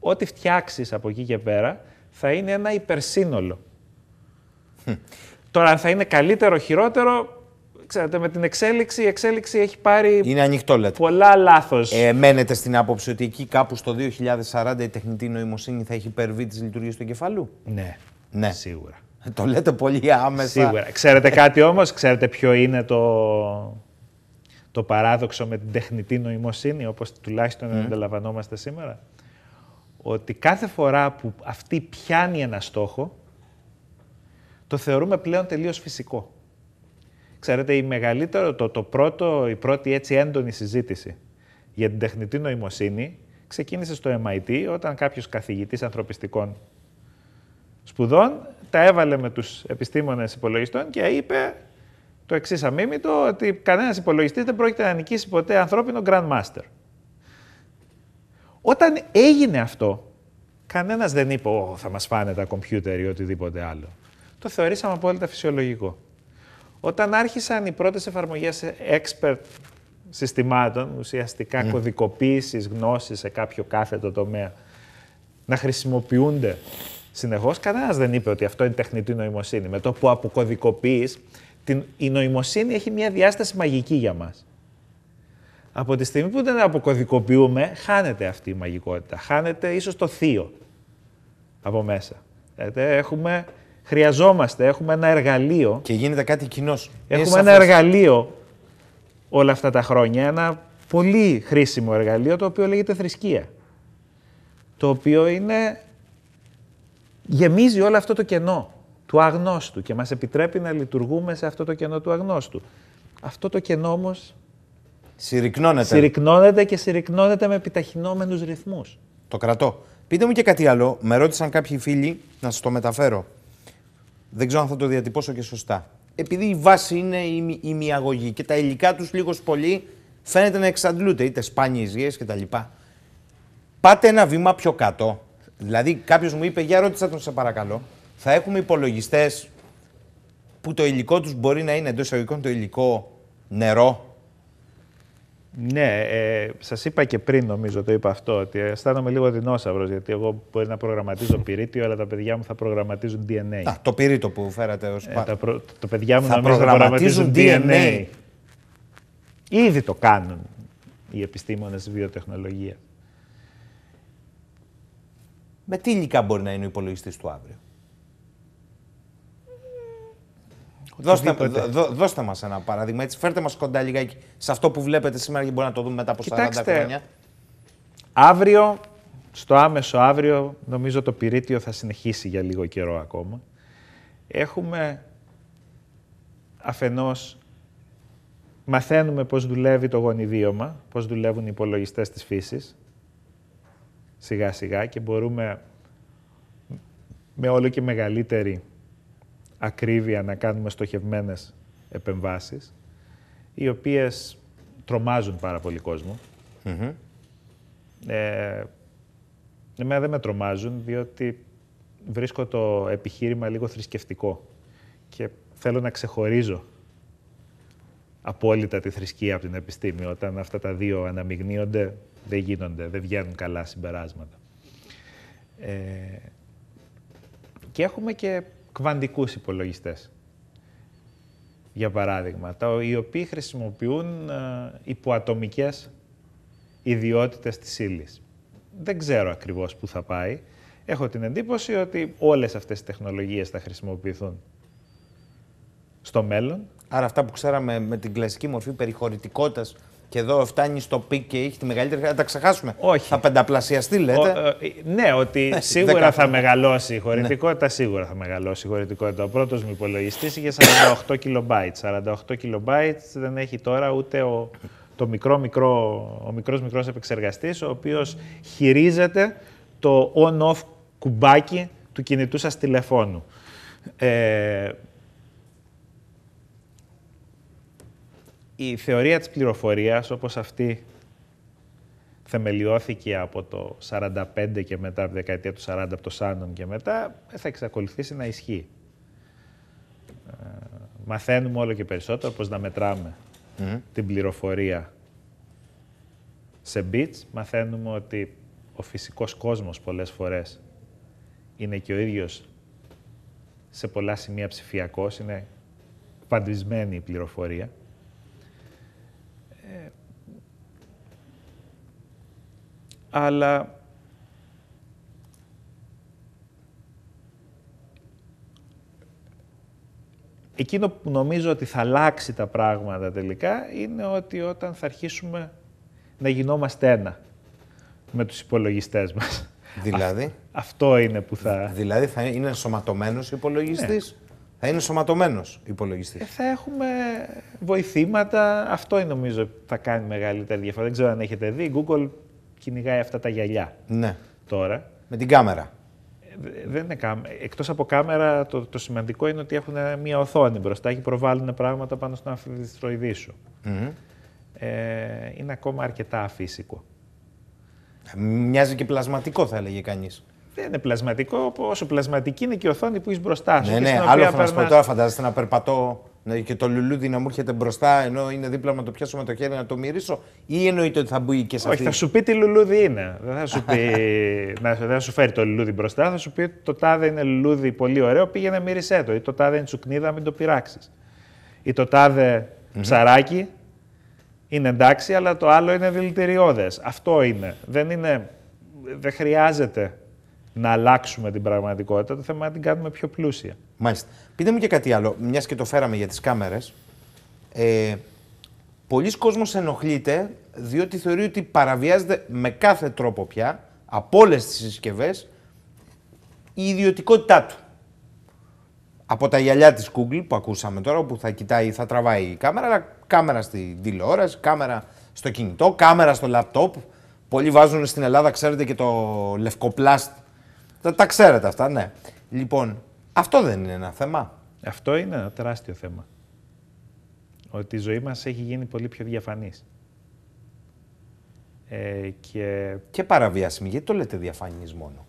ό,τι φτιάξεις από εκεί και πέρα θα είναι ένα υπερσύνολο. Τώρα, αν θα είναι καλύτερο, χειρότερο, ξέρετε, με την εξέλιξη, η εξέλιξη έχει πάρει είναι ανοιχτό, λέτε. πολλά λάθος. Ε, μένετε στην άποψη ότι εκεί κάπου στο 2040 η τεχνητή νοημοσύνη θα έχει υπερβεί τις λειτουργίες του εγκεφαλού. Ναι. Ναι. Σίγουρα. Το λέτε πολύ άμεσα. Σίγουρα. Ξέρετε κάτι όμως, ξέρετε ποιο είναι το, το παράδοξο με την τεχνητή νοημοσύνη, όπως τουλάχιστον mm. αντιλαμβανόμαστε σήμερα. Ότι κάθε φορά που αυτή πιάνει ένα στόχο, το θεωρούμε πλέον τελείως φυσικό. Ξέρετε, η μεγαλύτερο, το, το πρώτο, η πρώτη έτσι έντονη συζήτηση για την τεχνητή νοημοσύνη ξεκίνησε στο MIT όταν κάποιος καθηγητής ανθρωπιστικών σπουδών, τα έβαλε με τους επιστήμονες υπολογιστών και είπε το εξής αμήμητο, ότι κανένας υπολογιστής δεν πρόκειται να νικήσει ποτέ ανθρώπινο Grand Master. Όταν έγινε αυτό, κανένας δεν είπε ο θα μας φάνε τα κομπιούτερ ή οτιδήποτε άλλο». Το θεωρήσαμε απόλυτα φυσιολογικό. Όταν άρχισαν οι πρώτες εφαρμογές expert συστημάτων, ουσιαστικά mm. κωδικοποίησης γνώσης σε κάποιο κάθετο τομέα, να χρησιμοποιούνται συνεχώς, κανένας δεν είπε ότι αυτό είναι τεχνητή νοημοσύνη. Με το που αποκωδικοποιείς, η νοημοσύνη έχει μια διάσταση μαγική για μας. Από τη στιγμή που δεν αποκωδικοποιούμε, χάνεται αυτή η μαγικότητα. Χάνεται ίσως το θείο από μέσα. έχουμε, χρειαζόμαστε, έχουμε ένα εργαλείο. Και γίνεται κάτι κοινός. Έχουμε ένα εργαλείο όλα αυτά τα χρόνια. Ένα πολύ χρήσιμο εργαλείο το οποίο λέγεται θρησκεία. Το οποίο είναι γεμίζει όλο αυτό το κενό του αγνώστου και μας επιτρέπει να λειτουργούμε σε αυτό το κενό του αγνώστου. Αυτό το κενό όμως Συρρυκνώνεται. Συρρυκνώνεται και συρρυκνώνεται με επιταχυνόμενους ρυθμούς. Το κρατώ. Πείτε μου και κάτι άλλο. Με ρώτησαν κάποιοι φίλοι να σας το μεταφέρω. Δεν ξέρω αν θα το διατυπώσω και σωστά. Επειδή η βάση είναι η, η μυαγωγή και τα υλικά τους λίγος πολύ φαίνεται να εξαντλούνται, είτε Πάτε ένα βήμα πιο κάτω Δηλαδή, κάποιος μου είπε, για ρώτησα τον σε παρακαλώ, θα έχουμε υπολογιστές που το υλικό τους μπορεί να είναι εντός εισαγωγικών το υλικό νερό. Ναι, ε, σας είπα και πριν, νομίζω το είπα αυτό, ότι αισθάνομαι λίγο δεινόσαυρος. Γιατί εγώ μπορεί να προγραμματίζω πυρίτιο, αλλά τα παιδιά μου θα προγραμματίζουν DNA. Α, το πυρίτιο που φέρατε ως ε, τα προ... παιδιά μου θα νομίζω προγραμματίζουν, προγραμματίζουν DNA. DNA. Ήδη το κάνουν οι επιστήμονες βιοτεχνολογία με τι υλικά μπορεί να είναι ο υπολογιστής του αύριο. Δώστε, δώ, μας ένα παράδειγμα, έτσι, φέρτε μας κοντά λιγάκι σε αυτό που βλέπετε σήμερα και μπορεί να το δούμε μετά από Κοιτάξτε, 40 χρόνια. Αύριο, στο άμεσο αύριο, νομίζω το πυρίτιο θα συνεχίσει για λίγο καιρό ακόμα. Έχουμε αφενός, μαθαίνουμε πώς δουλεύει το γονιδίωμα, πώς δουλεύουν οι υπολογιστές της φύσης σιγά σιγά και μπορούμε με όλο και μεγαλύτερη ακρίβεια να κάνουμε στοχευμένες επεμβάσεις, οι οποίες τρομάζουν πάρα πολύ Ε, εμένα δεν με τρομάζουν, διότι βρίσκω το επιχείρημα λίγο θρησκευτικό και θέλω να ξεχωρίζω απόλυτα τη θρησκεία από την επιστήμη, όταν αυτά τα δύο αναμειγνύονται δεν γίνονται, δεν βγαίνουν καλά συμπεράσματα. Ε, και έχουμε και κβαντικούς υπολογιστές, για παράδειγμα, τα, οι οποίοι χρησιμοποιούν ε, υποατομικές ιδιότητες της ύλης. Δεν ξέρω ακριβώς πού θα πάει. Έχω την εντύπωση ότι όλες αυτές οι τεχνολογίες θα χρησιμοποιηθούν στο μέλλον. Άρα αυτά που ξέραμε με την κλασική μορφή περιχωρητικότητας και εδώ φτάνει στο πικ και έχει τη μεγαλύτερη χρειά. Θα τα ξεχάσουμε. Όχι. Θα πενταπλασιαστεί, λέτε. Ε, ναι, ότι σίγουρα θα μεγαλώσει η ναι. χωρητικότητα. Σίγουρα θα μεγαλώσει η χωρητικότητα. Ο πρώτος μου υπολογιστής είχε 48 KB. 48 KB δεν έχει τώρα ούτε ο, το μικρό, μικρό, ο μικρός μικρός επεξεργαστής, ο οποίος χειρίζεται το on-off κουμπάκι του κινητού σας τηλεφώνου. Ε, η θεωρία της πληροφορίας, όπως αυτή θεμελιώθηκε από το 45 και μετά, από τη δεκαετία του 40, από το Σάντον και μετά, θα εξακολουθήσει να ισχύει. Ε, μαθαίνουμε όλο και περισσότερο πώς να μετράμε την πληροφορία σε bits. Μαθαίνουμε ότι ο φυσικός κόσμος πολλές φορές είναι και ο ίδιος σε πολλά σημεία ψηφιακός, είναι παντρισμένη η πληροφορία. αλλά Εκείνο που νομίζω ότι θα αλλάξει τα πράγματα τελικά είναι ότι όταν θα αρχίσουμε να γινόμαστε ένα με τους υπολογιστές μας. Δηλαδή. αυτό είναι που θα... Δηλαδή θα είναι σωματωμένος υπολογιστής. Ναι. Θα είναι σωματωμένος υπολογιστής. Ε, θα έχουμε βοηθήματα. Αυτό είναι νομίζω θα κάνει μεγαλύτερη διαφορά. Δεν ξέρω αν έχετε δει. Google κυνηγάει αυτά τα γυαλιά. Ναι. Τώρα. Με την κάμερα. Ε, δεν είναι κάμερα. Εκτός από κάμερα, το, το σημαντικό είναι ότι έχουν μία οθόνη μπροστά και προβάλλουν πράγματα πάνω στον να σου. Mm-hmm. Ε, είναι ακόμα αρκετά αφύσικο. Ε, μοιάζει και πλασματικό, θα έλεγε κανείς. Δεν είναι πλασματικό, όσο πλασματική είναι και η οθόνη που έχεις μπροστά σου. Ναι, ναι, άλλο θα μας πω τώρα, φαντάζεστε να περπατώ ναι, και το λουλούδι να μου έρχεται μπροστά ενώ είναι δίπλα μου να το πιάσω με το χέρι να το μυρίσω, ή εννοείται ότι θα μπει και σε Όχι, θα σου πει τι λουλούδι είναι. Δεν θα σου, πει, να, σου φέρει το λουλούδι μπροστά, θα σου πει ότι το τάδε είναι λουλούδι πολύ ωραίο, πήγαινε μύρισέ το. Ή το τάδε είναι τσουκνίδα, μην το πειράξεις. Ή το ταδε ψαράκι είναι εντάξει, αλλά το άλλο είναι δηλητηριώδες. Αυτό είναι. Δεν χρειάζεται να αλλάξουμε την πραγματικότητα, το θέμα είναι να την κάνουμε πιο πλούσια. Μάλιστα. Πείτε μου και κάτι άλλο, μιας και το φέραμε για τις κάμερες. Ε, Πολλοί κόσμος ενοχλείται διότι θεωρεί ότι παραβιάζεται με κάθε τρόπο πια από όλες τις συσκευές η ιδιωτικότητά του. Από τα γυαλιά της Google που ακούσαμε τώρα, που θα κοιτάει, θα τραβάει η κάμερα, αλλά κάμερα στην τηλεόραση, κάμερα στο κινητό, κάμερα στο λαπτόπ. Πολλοί βάζουν στην Ελλάδα, ξέρετε, και το λευκοπλάστ τα, τα ξέρετε αυτά, ναι. Λοιπόν, αυτό δεν είναι ένα θέμα. Αυτό είναι ένα τεράστιο θέμα. Ότι η ζωή μας έχει γίνει πολύ πιο διαφανής. Ε, και... και παραβιάσιμη. Γιατί το λέτε διαφανής μόνο.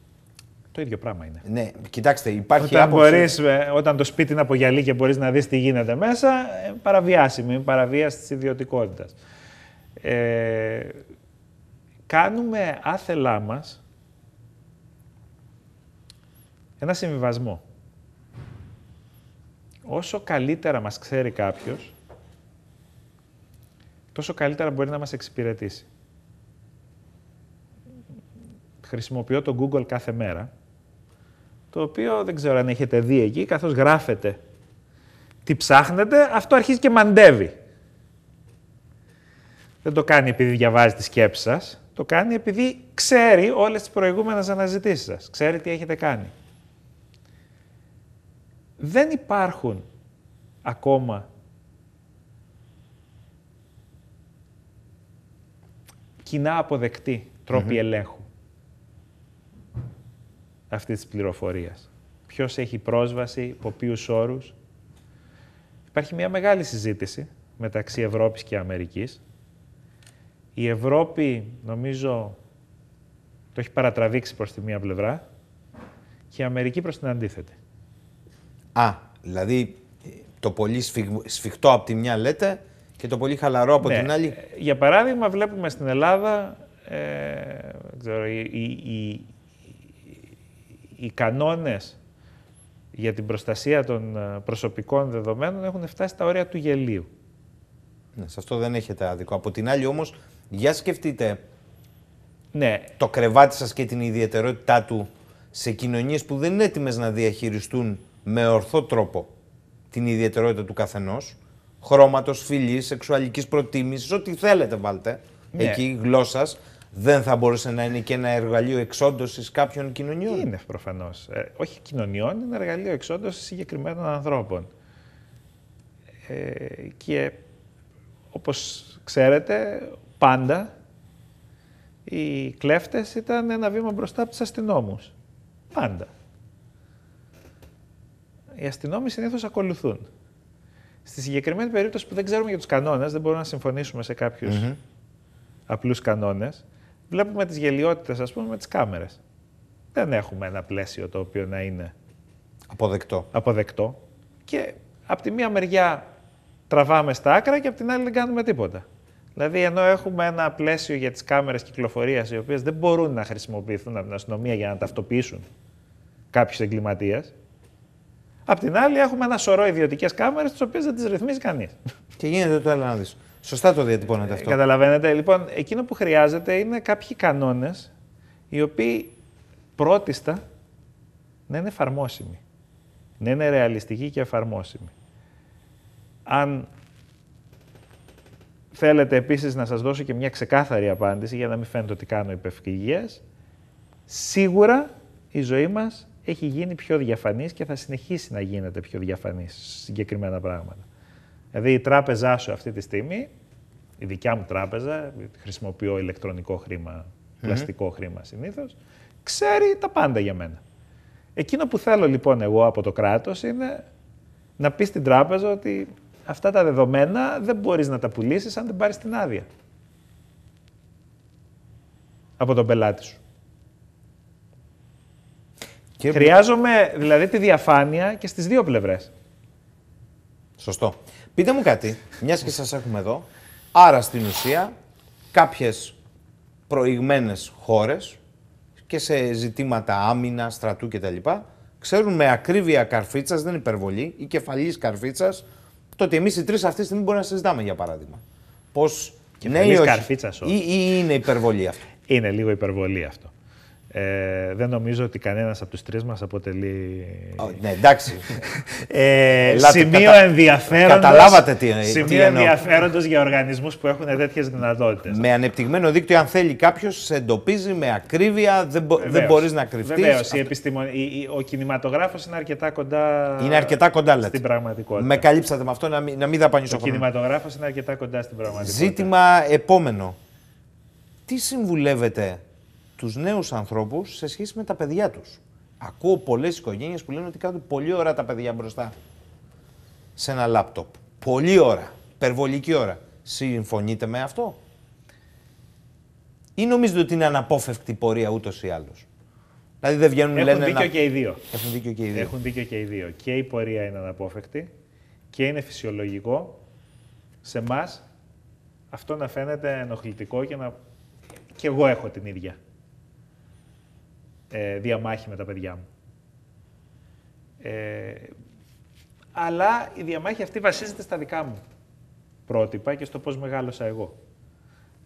Το ίδιο πράγμα είναι. Ναι, κοιτάξτε, υπάρχει όταν άποψη... Ε, όταν το σπίτι είναι από γυαλί και μπορείς να δεις τι γίνεται μέσα, ε, παραβιάσιμη, παραβίαση της ιδιωτικότητας. κάνουμε άθελά μας ένα συμβιβασμό. Όσο καλύτερα μας ξέρει κάποιος, τόσο καλύτερα μπορεί να μας εξυπηρετήσει. Χρησιμοποιώ το Google κάθε μέρα, το οποίο δεν ξέρω αν έχετε δει εκεί, καθώς γράφετε τι ψάχνετε, αυτό αρχίζει και μαντεύει. Δεν το κάνει επειδή διαβάζει τη σκέψη σας, το κάνει επειδή ξέρει όλες τις προηγούμενες αναζητήσεις σας, ξέρει τι έχετε κάνει δεν υπάρχουν ακόμα κοινά αποδεκτοί ελέγχου αυτής της πληροφορίας. Ποιος έχει πρόσβαση, υπό ποιους όρους. Υπάρχει μια μεγάλη συζήτηση μεταξύ Ευρώπης και Αμερικής. Η Ευρώπη, νομίζω, το έχει παρατραβήξει προς τη μία πλευρά και η Αμερική προς την αντίθετη. Α, δηλαδή ε, το πολύ σφιχτό από τη μια λέτε και το πολύ χαλαρό από ναι, την άλλη. Ε, για παράδειγμα, βλέπουμε στην Ελλάδα ε, ξέρω, οι, οι, κανόνες για την προστασία των ε, προσωπικών δεδομένων έχουν φτάσει στα όρια του γελίου. Ναι, σε αυτό δεν έχετε άδικο. Από την άλλη όμως, για σκεφτείτε ναι. το κρεβάτι σας και την ιδιαιτερότητά του σε κοινωνίες που δεν είναι έτοιμες να διαχειριστούν με ορθό τρόπο την ιδιαιτερότητα του καθενός, χρώματος, φιλής, σεξουαλικής προτίμησης, ό,τι θέλετε βάλτε. Ναι. Εκεί γλώσσας δεν θα μπορούσε να είναι και ένα εργαλείο εξόντωσης κάποιων κοινωνιών. Είναι προφανώς. Ε, όχι κοινωνιών, είναι εργαλείο εξόντωσης συγκεκριμένων ανθρώπων. Ε, και όπως ξέρετε, πάντα οι κλέφτες ήταν ένα βήμα μπροστά από τους αστυνόμους. Πάντα οι αστυνόμοι συνήθως ακολουθούν. Στη συγκεκριμένη περίπτωση που δεν ξέρουμε για τους κανόνες, δεν μπορούμε να συμφωνήσουμε σε κάποιους mm-hmm. απλούς κανόνες, βλέπουμε τις γελιότητες, ας πούμε, με τις κάμερες. Δεν έχουμε ένα πλαίσιο το οποίο να είναι αποδεκτό. αποδεκτό. Και από τη μία μεριά τραβάμε στα άκρα και από την άλλη δεν κάνουμε τίποτα. Δηλαδή, ενώ έχουμε ένα πλαίσιο για τις κάμερες κυκλοφορίας, οι οποίες δεν μπορούν να χρησιμοποιηθούν από την αστυνομία για να ταυτοποιήσουν κάποιους εγκληματίες, Απ' την άλλη, έχουμε ένα σωρό ιδιωτικές κάμερες, τις οποίες δεν τις ρυθμίζει κανείς. Και γίνεται το άλλο να δεις. Σωστά το διατυπώνεται ε, αυτό. καταλαβαίνετε. Λοιπόν, εκείνο που χρειάζεται είναι κάποιοι κανόνες οι οποίοι πρώτιστα να είναι εφαρμόσιμοι. Να είναι ρεαλιστικοί και εφαρμόσιμοι. Αν θέλετε επίσης να σας δώσω και μια ξεκάθαρη απάντηση για να μην φαίνεται ότι κάνω υπευκυγίε, σίγουρα η ζωή μας έχει γίνει πιο διαφανής και θα συνεχίσει να γίνεται πιο διαφανής σε συγκεκριμένα πράγματα. Δηλαδή η τράπεζά σου αυτή τη στιγμή, η δικιά μου τράπεζα, χρησιμοποιώ ηλεκτρονικό χρήμα, χρήμα συνήθως, ξέρει τα πάντα για μένα. Εκείνο που θέλω λοιπόν εγώ από το κράτος είναι να πεις στην τράπεζα ότι αυτά τα δεδομένα δεν μπορείς να τα πουλήσεις αν δεν πάρεις την άδεια από τον πελάτη σου. Χρειάζομαι δηλαδή τη διαφάνεια και στις δύο πλευρές. Σωστό. Πείτε μου κάτι, μιας και σας έχουμε εδώ. Άρα στην ουσία, κάποιες προηγμένες χώρες και σε ζητήματα άμυνα, στρατού κτλ. ξέρουν με ακρίβεια καρφίτσας, δεν υπερβολή, ή κεφαλής καρφίτσας, το ότι εμείς οι τρεις αυτή τη στιγμή μπορούμε να συζητάμε για παράδειγμα. Πώς. Ναι, ή, όχι, καρφίτσας, ή, ή είναι υπερβολή αυτό. Είναι λίγο υπερβολή αυτό. Ε, δεν νομίζω ότι κανένας από τους τρεις μας αποτελεί... ναι, εντάξει. ε, ε σημείο κατα... ενδιαφέροντος... Καταλάβατε τι Σημείο τι για οργανισμούς που έχουν τέτοιες δυνατότητες. Με ανεπτυγμένο δίκτυο, αν θέλει κάποιος, σε εντοπίζει με ακρίβεια, δεν, μπο... δεν μπορείς να κρυφτείς. Βεβαίως, Αυτό... η ο κινηματογράφος είναι αρκετά κοντά, είναι αρκετά κοντά λέτε. στην πραγματικότητα. Με καλύψατε με αυτό, να μην, να μην δαπανίσω Ο κινηματογράφος είναι αρκετά κοντά στην πραγματικότητα. Ζήτημα επόμενο. Τι συμβουλεύετε τους νέους ανθρώπους σε σχέση με τα παιδιά τους. Ακούω πολλές οικογένειες που λένε ότι κάνουν πολύ ώρα τα παιδιά μπροστά σε ένα λάπτοπ. Πολύ ώρα, Περβολική ώρα. Συμφωνείτε με αυτό ή νομίζετε ότι είναι αναπόφευκτη πορεία ούτως ή άλλως. Δηλαδή δεν βγαίνουν Έχουν λένε. Δίκιο ένα... και οι δύο. Έχουν δίκιο και οι δύο. Έχουν δίκιο και οι δύο. Και η πορεία είναι αναπόφευκτη και είναι φυσιολογικό σε εμάς αυτό να φαίνεται ενοχλητικό και να. και εγώ έχω την ίδια ε, διαμάχη με τα παιδιά μου. Ε, αλλά η διαμάχη αυτή βασίζεται στα δικά μου πρότυπα και στο πώς μεγάλωσα εγώ.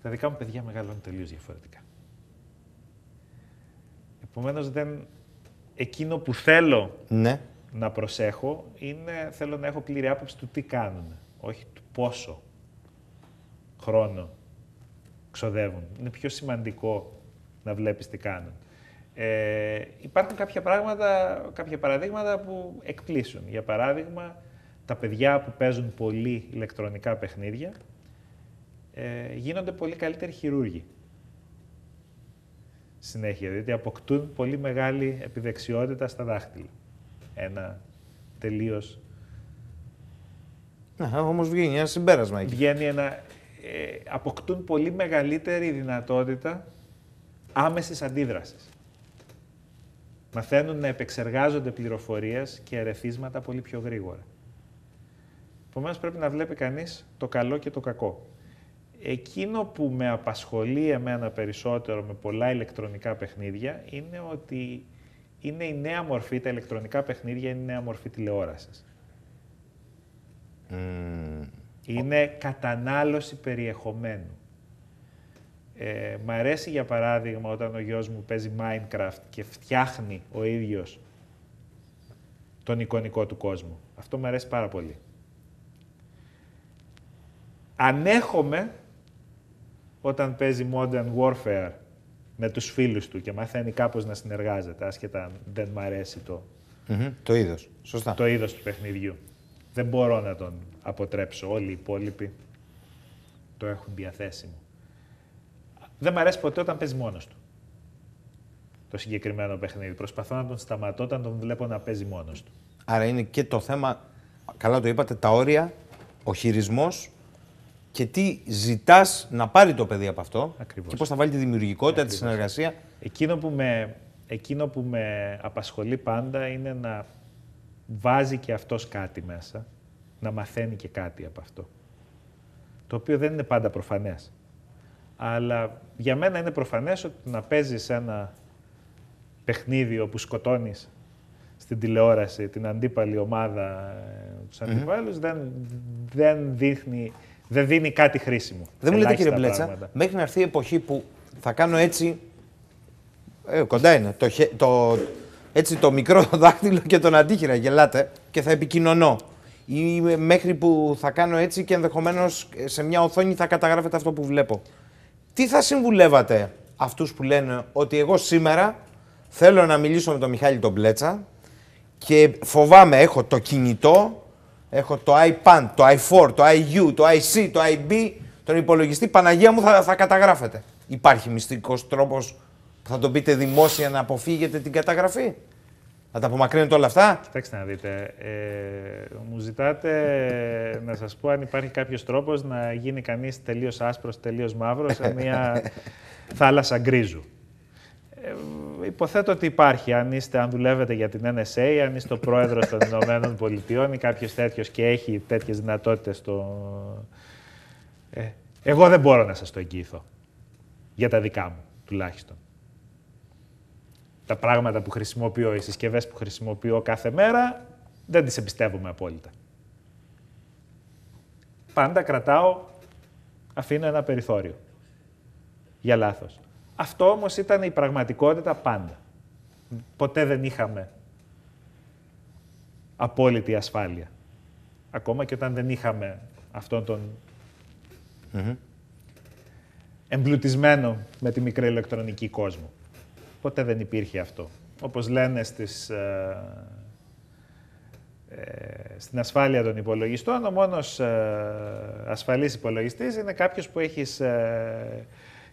Τα δικά μου παιδιά μεγαλώνουν τελείως διαφορετικά. Επομένως, δεν... εκείνο που θέλω ναι. να προσέχω είναι θέλω να έχω πλήρη άποψη του τι κάνουν, όχι του πόσο χρόνο ξοδεύουν. Είναι πιο σημαντικό να βλέπεις τι κάνουν. Ε, υπάρχουν κάποια πράγματα, κάποια παραδείγματα που εκπλήσουν. Για παράδειγμα, τα παιδιά που παίζουν πολύ ηλεκτρονικά παιχνίδια ε, γίνονται πολύ καλύτεροι χειρούργοι. Συνέχεια, διότι αποκτούν πολύ μεγάλη επιδεξιότητα στα δάχτυλα. Ένα τελείως... Να, όμως βγαίνει ένα συμπέρασμα Βγαίνει ένα... Ε, αποκτούν πολύ μεγαλύτερη δυνατότητα άμεσης αντίδρασης. Μαθαίνουν να επεξεργάζονται πληροφορίες και ερεθίσματα πολύ πιο γρήγορα. Επομένως, πρέπει να βλέπει κανείς το καλό και το κακό. Εκείνο που με απασχολεί εμένα περισσότερο με πολλά ηλεκτρονικά παιχνίδια είναι ότι είναι η νέα μορφή, τα ηλεκτρονικά παιχνίδια είναι η νέα μορφή τηλεόρασης. Είναι κατανάλωση περιεχομένου. Ε, μ' αρέσει για παράδειγμα όταν ο γιος μου παίζει Minecraft και φτιάχνει ο ίδιος τον εικονικό του κόσμο. Αυτό μου αρέσει πάρα πολύ. Ανέχομαι όταν παίζει Modern Warfare με τους φίλους του και μαθαίνει κάπως να συνεργάζεται, άσχετα αν δεν μ' αρέσει το... mm το είδος. Σωστά. Το είδος του παιχνιδιού. Δεν μπορώ να τον αποτρέψω. Όλοι οι υπόλοιποι το έχουν διαθέσιμο. Δεν μ' αρέσει ποτέ όταν παίζει μόνος του. Το συγκεκριμένο παιχνίδι. Προσπαθώ να τον σταματώ όταν τον βλέπω να παίζει μόνος του. Άρα είναι και το θέμα, καλά το είπατε, τα όρια, ο χειρισμός και τι ζητάς να πάρει το παιδί από αυτό. Και πώς θα βάλει τη δημιουργικότητα, Ακριβώς. τη συνεργασία. Εκείνο που, με, εκείνο που με απασχολεί πάντα είναι να βάζει και αυτός κάτι μέσα, να μαθαίνει και κάτι από αυτό. Το οποίο δεν είναι πάντα προφανές. Αλλά για μένα είναι προφανές ότι να παίζεις ένα παιχνίδι όπου σκοτώνεις στην τηλεόραση την αντίπαλη ομάδα ε, τους mm δεν, δεν δεν δίνει κάτι χρήσιμο. Δεν μου λέτε κύριε Μπλέτσα, μέχρι να έρθει η εποχή που θα κάνω έτσι. Ε, κοντά είναι. Το, το, έτσι το μικρό δάχτυλο και τον αντίχειρα γελάτε και θα επικοινωνώ. Ή ε, μέχρι που θα κάνω έτσι και ενδεχομένως σε μια οθόνη θα καταγράφεται αυτό που βλέπω. Τι θα συμβουλεύατε αυτούς που λένε ότι εγώ σήμερα θέλω να μιλήσω με τον Μιχάλη τον Πλέτσα και φοβάμαι, έχω το κινητό, έχω το iPad, το i4, το iU, το iC, το iB, τον υπολογιστή, Παναγία μου θα, θα καταγράφετε. Υπάρχει μυστικός τρόπος που θα τον πείτε δημόσια να αποφύγετε την καταγραφή. Θα τα απομακρύνετε όλα αυτά. Κοιτάξτε να δείτε. Ε, μου ζητάτε να σας πω αν υπάρχει κάποιος τρόπος να γίνει κανείς τελείως άσπρος, τελείως μαύρος σε μια θάλασσα γκρίζου. Ε, υποθέτω ότι υπάρχει. Αν, είστε, αν δουλεύετε για την NSA, αν είστε ο πρόεδρος των Ηνωμένων Πολιτειών ή κάποιος τέτοιος και έχει τέτοιες δυνατότητες Ε, εγώ δεν μπορώ να σας το εγγυηθώ. Για τα δικά μου τουλάχιστον τα πράγματα που χρησιμοποιώ, οι συσκευές που χρησιμοποιώ κάθε μέρα, δεν τις εμπιστεύομαι απόλυτα. Πάντα κρατάω, αφήνω ένα περιθώριο για λάθος. Αυτό όμως ήταν η πραγματικότητα πάντα. Ποτέ δεν είχαμε απόλυτη ασφάλεια. Ακόμα και όταν δεν είχαμε αυτόν τον εμπλουτισμένο με τη μικρή ηλεκτρονική κόσμο ποτέ δεν υπήρχε αυτό. Όπως λένε ε, ε, στην ασφάλεια των υπολογιστών, ο μόνος ε, ασφαλής υπολογιστής είναι κάποιος που έχεις ε,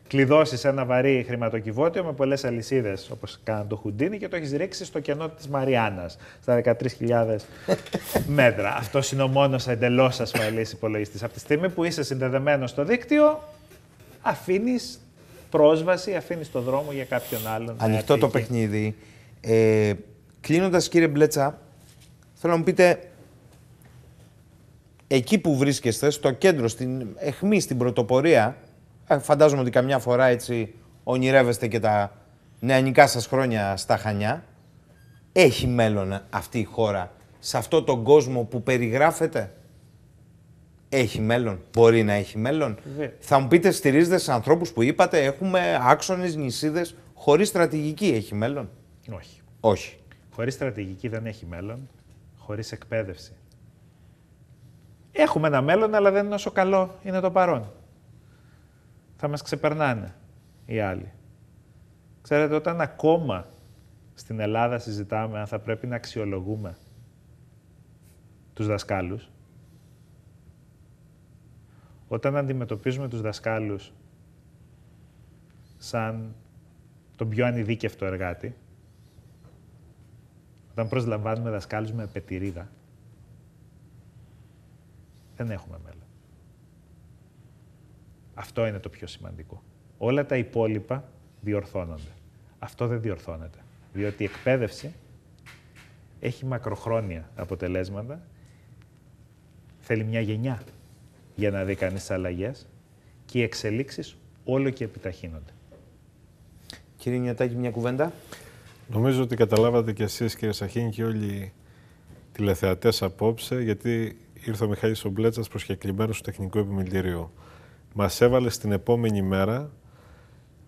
κλειδώσει σε ένα βαρύ χρηματοκιβώτιο με πολλές αλυσίδες, όπως κάναν το Χουντίνι, και το έχεις ρίξει στο κενό της Μαριάννας, στα 13.000 μέτρα. Αυτός είναι ο μόνος εντελώς ασφαλής υπολογιστής. Από τη στιγμή που είσαι συνδεδεμένος στο δίκτυο, αφήνεις πρόσβαση, αφήνεις το δρόμο για κάποιον άλλον. Ανοιχτό το παιχνίδι. Ε, Κλείνοντας, κύριε Μπλέτσα, θέλω να μου πείτε εκεί που βρίσκεστε, στο κέντρο, στην εχμή, στην πρωτοπορία. Ε, φαντάζομαι ότι καμιά φορά έτσι ονειρεύεστε και τα νεανικά σας χρόνια στα Χανιά. Έχει μέλλον αυτή η χώρα σε αυτό τον κόσμο που περιγράφεται έχει μέλλον. Μπορεί να έχει μέλλον. Θα μου πείτε, στηρίζετε σε ανθρώπους που είπατε, έχουμε άξονες νησίδες. Χωρίς στρατηγική έχει μέλλον. Όχι. Όχι. Χωρίς στρατηγική δεν έχει μέλλον. Χωρίς εκπαίδευση. Έχουμε ένα μέλλον, αλλά δεν είναι όσο καλό είναι το παρόν. Θα μας ξεπερνάνε οι άλλοι. Ξέρετε, όταν ακόμα στην Ελλάδα συζητάμε αν θα πρέπει να αξιολογούμε τους δασκάλους, όταν αντιμετωπίζουμε τους δασκάλους σαν τον πιο ανειδίκευτο εργάτη, όταν προσλαμβάνουμε δασκάλους με πετηρίδα, δεν έχουμε μέλλον. Αυτό είναι το πιο σημαντικό. Όλα τα υπόλοιπα διορθώνονται. Αυτό δεν διορθώνεται. Διότι η εκπαίδευση έχει μακροχρόνια αποτελέσματα. Θέλει μια γενιά για να δει κανείς αλλαγές και οι εξελίξεις όλο και επιταχύνονται. Κύριε Νιατάκη, μια κουβέντα. Νομίζω ότι καταλάβατε κι εσείς κύριε Σαχίνη και όλοι οι τηλεθεατές απόψε γιατί ήρθε ο Μιχαήλ Ομπλέτσα προσκεκλημένο του τεχνικού επιμελητηρίου. Μας έβαλε στην επόμενη μέρα,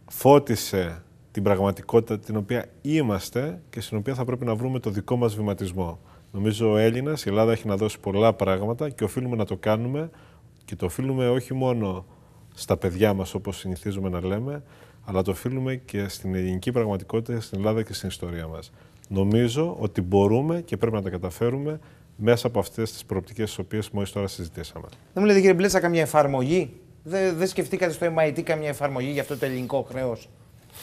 φώτισε την πραγματικότητα την οποία είμαστε και στην οποία θα πρέπει να βρούμε το δικό μας βηματισμό. Νομίζω ο Έλληνας, η Ελλάδα έχει να δώσει πολλά πράγματα και οφείλουμε να το κάνουμε και το οφείλουμε όχι μόνο στα παιδιά μας όπως συνηθίζουμε να λέμε, αλλά το οφείλουμε και στην ελληνική πραγματικότητα, στην Ελλάδα και στην ιστορία μας. Νομίζω ότι μπορούμε και πρέπει να τα καταφέρουμε μέσα από αυτές τις προοπτικές, τις οποίες μόλις τώρα συζητήσαμε. Δεν μου λέτε, κύριε Μπλέτσα, καμία εφαρμογή. Δεν δε σκεφτήκατε στο MIT καμία εφαρμογή για αυτό το ελληνικό χρέος.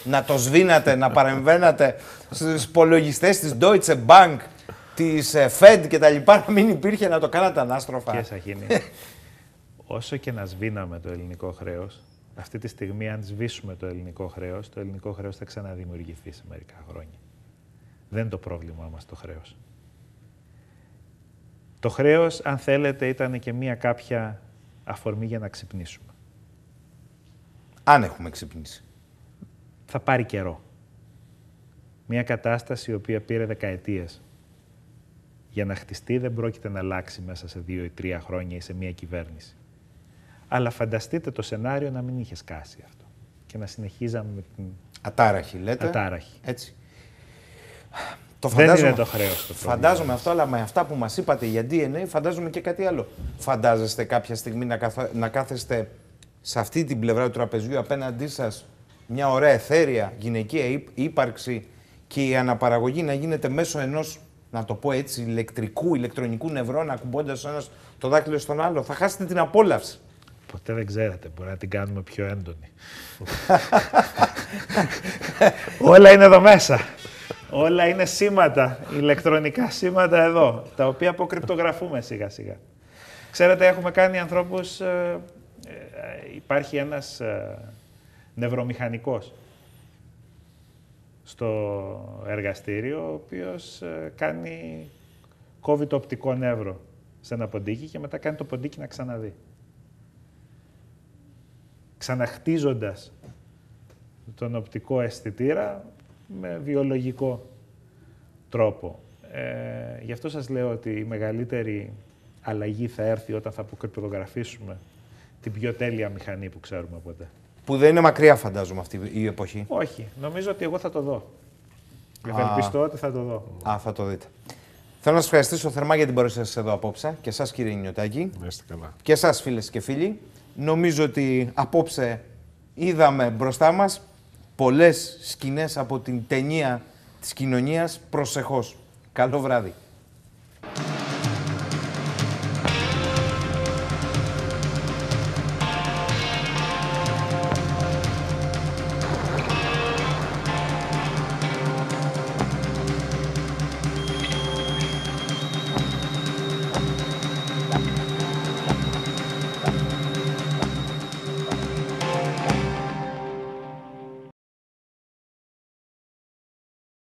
Να το σβήνατε, να παρεμβαίνατε στους υπολογιστές της Deutsche Bank, της ε, Fed κτλ. Να μην υπήρχε να το κάνατε ανάστροφα. Και όσο και να σβήναμε το ελληνικό χρέος, αυτή τη στιγμή, αν σβήσουμε το ελληνικό χρέος, το ελληνικό χρέος θα ξαναδημιουργηθεί σε μερικά χρόνια. Δεν είναι το πρόβλημά μας το χρέος. Το χρέος, αν θέλετε, ήταν και μία κάποια αφορμή για να ξυπνήσουμε. Αν έχουμε ξυπνήσει. Θα πάρει καιρό. Μία κατάσταση η οποία πήρε δεκαετίες. για να χτιστεί δεν πρόκειται να αλλάξει μέσα σε δύο ή τρία χρόνια ή σε μία κυβέρνηση. Αλλά φανταστείτε το σενάριο να μην είχε σκάσει αυτό. Και να συνεχίζαμε με την. Ατάραχη, λέτε. Ατάραχη. Έτσι. Το φαντάζομαι, Δεν είναι το χρέος το Φαντάζομαι αυτό, αλλά με αυτά που μας είπατε για DNA, φαντάζομαι και κάτι άλλο. Φαντάζεστε κάποια στιγμή να, κάθεστε σε αυτή την πλευρά του τραπεζιού απέναντί σας μια ωραία εθέρεια γυναική ύπαρξη και η αναπαραγωγή να γίνεται μέσω ενός, να το πω έτσι, ηλεκτρικού, ηλεκτρονικού νευρών, ακουμπώντας ο ένας το δάκτυλο στον άλλο. Θα χάσετε την απόλαυση. Ποτέ δεν ξέρετε. μπορεί να την κάνουμε πιο έντονη. Όλα είναι εδώ μέσα. Όλα είναι σήματα, ηλεκτρονικά σήματα εδώ, τα οποία αποκρυπτογραφούμε σιγά σιγά. Ξέρετε, έχουμε κάνει ανθρώπους... Ε, ε, υπάρχει ένας ε, νευρομηχανικός στο εργαστήριο, ο οποίος ε, κάνει... κόβει το οπτικό νεύρο σε ένα ποντίκι και μετά κάνει το ποντίκι να ξαναδεί ξαναχτίζοντας τον οπτικό αισθητήρα με βιολογικό τρόπο. Ε, γι' αυτό σας λέω ότι η μεγαλύτερη αλλαγή θα έρθει όταν θα αποκρυπτογραφήσουμε την πιο τέλεια μηχανή που ξέρουμε ποτέ. Που δεν είναι μακριά φαντάζομαι αυτή η εποχή. Όχι. Νομίζω ότι εγώ θα το δω. Ευελπιστώ ότι θα το δω. Α, θα το δείτε. Θέλω να σας ευχαριστήσω θερμά για την παρουσία σας εδώ απόψε και εσά κύριε Νιωτάκη. Να είστε καλά. Και εσά φίλες και φίλοι. Νομίζω ότι απόψε είδαμε μπροστά μας πολλές σκηνές από την ταινία της κοινωνίας. Προσεχώς. Καλό βράδυ.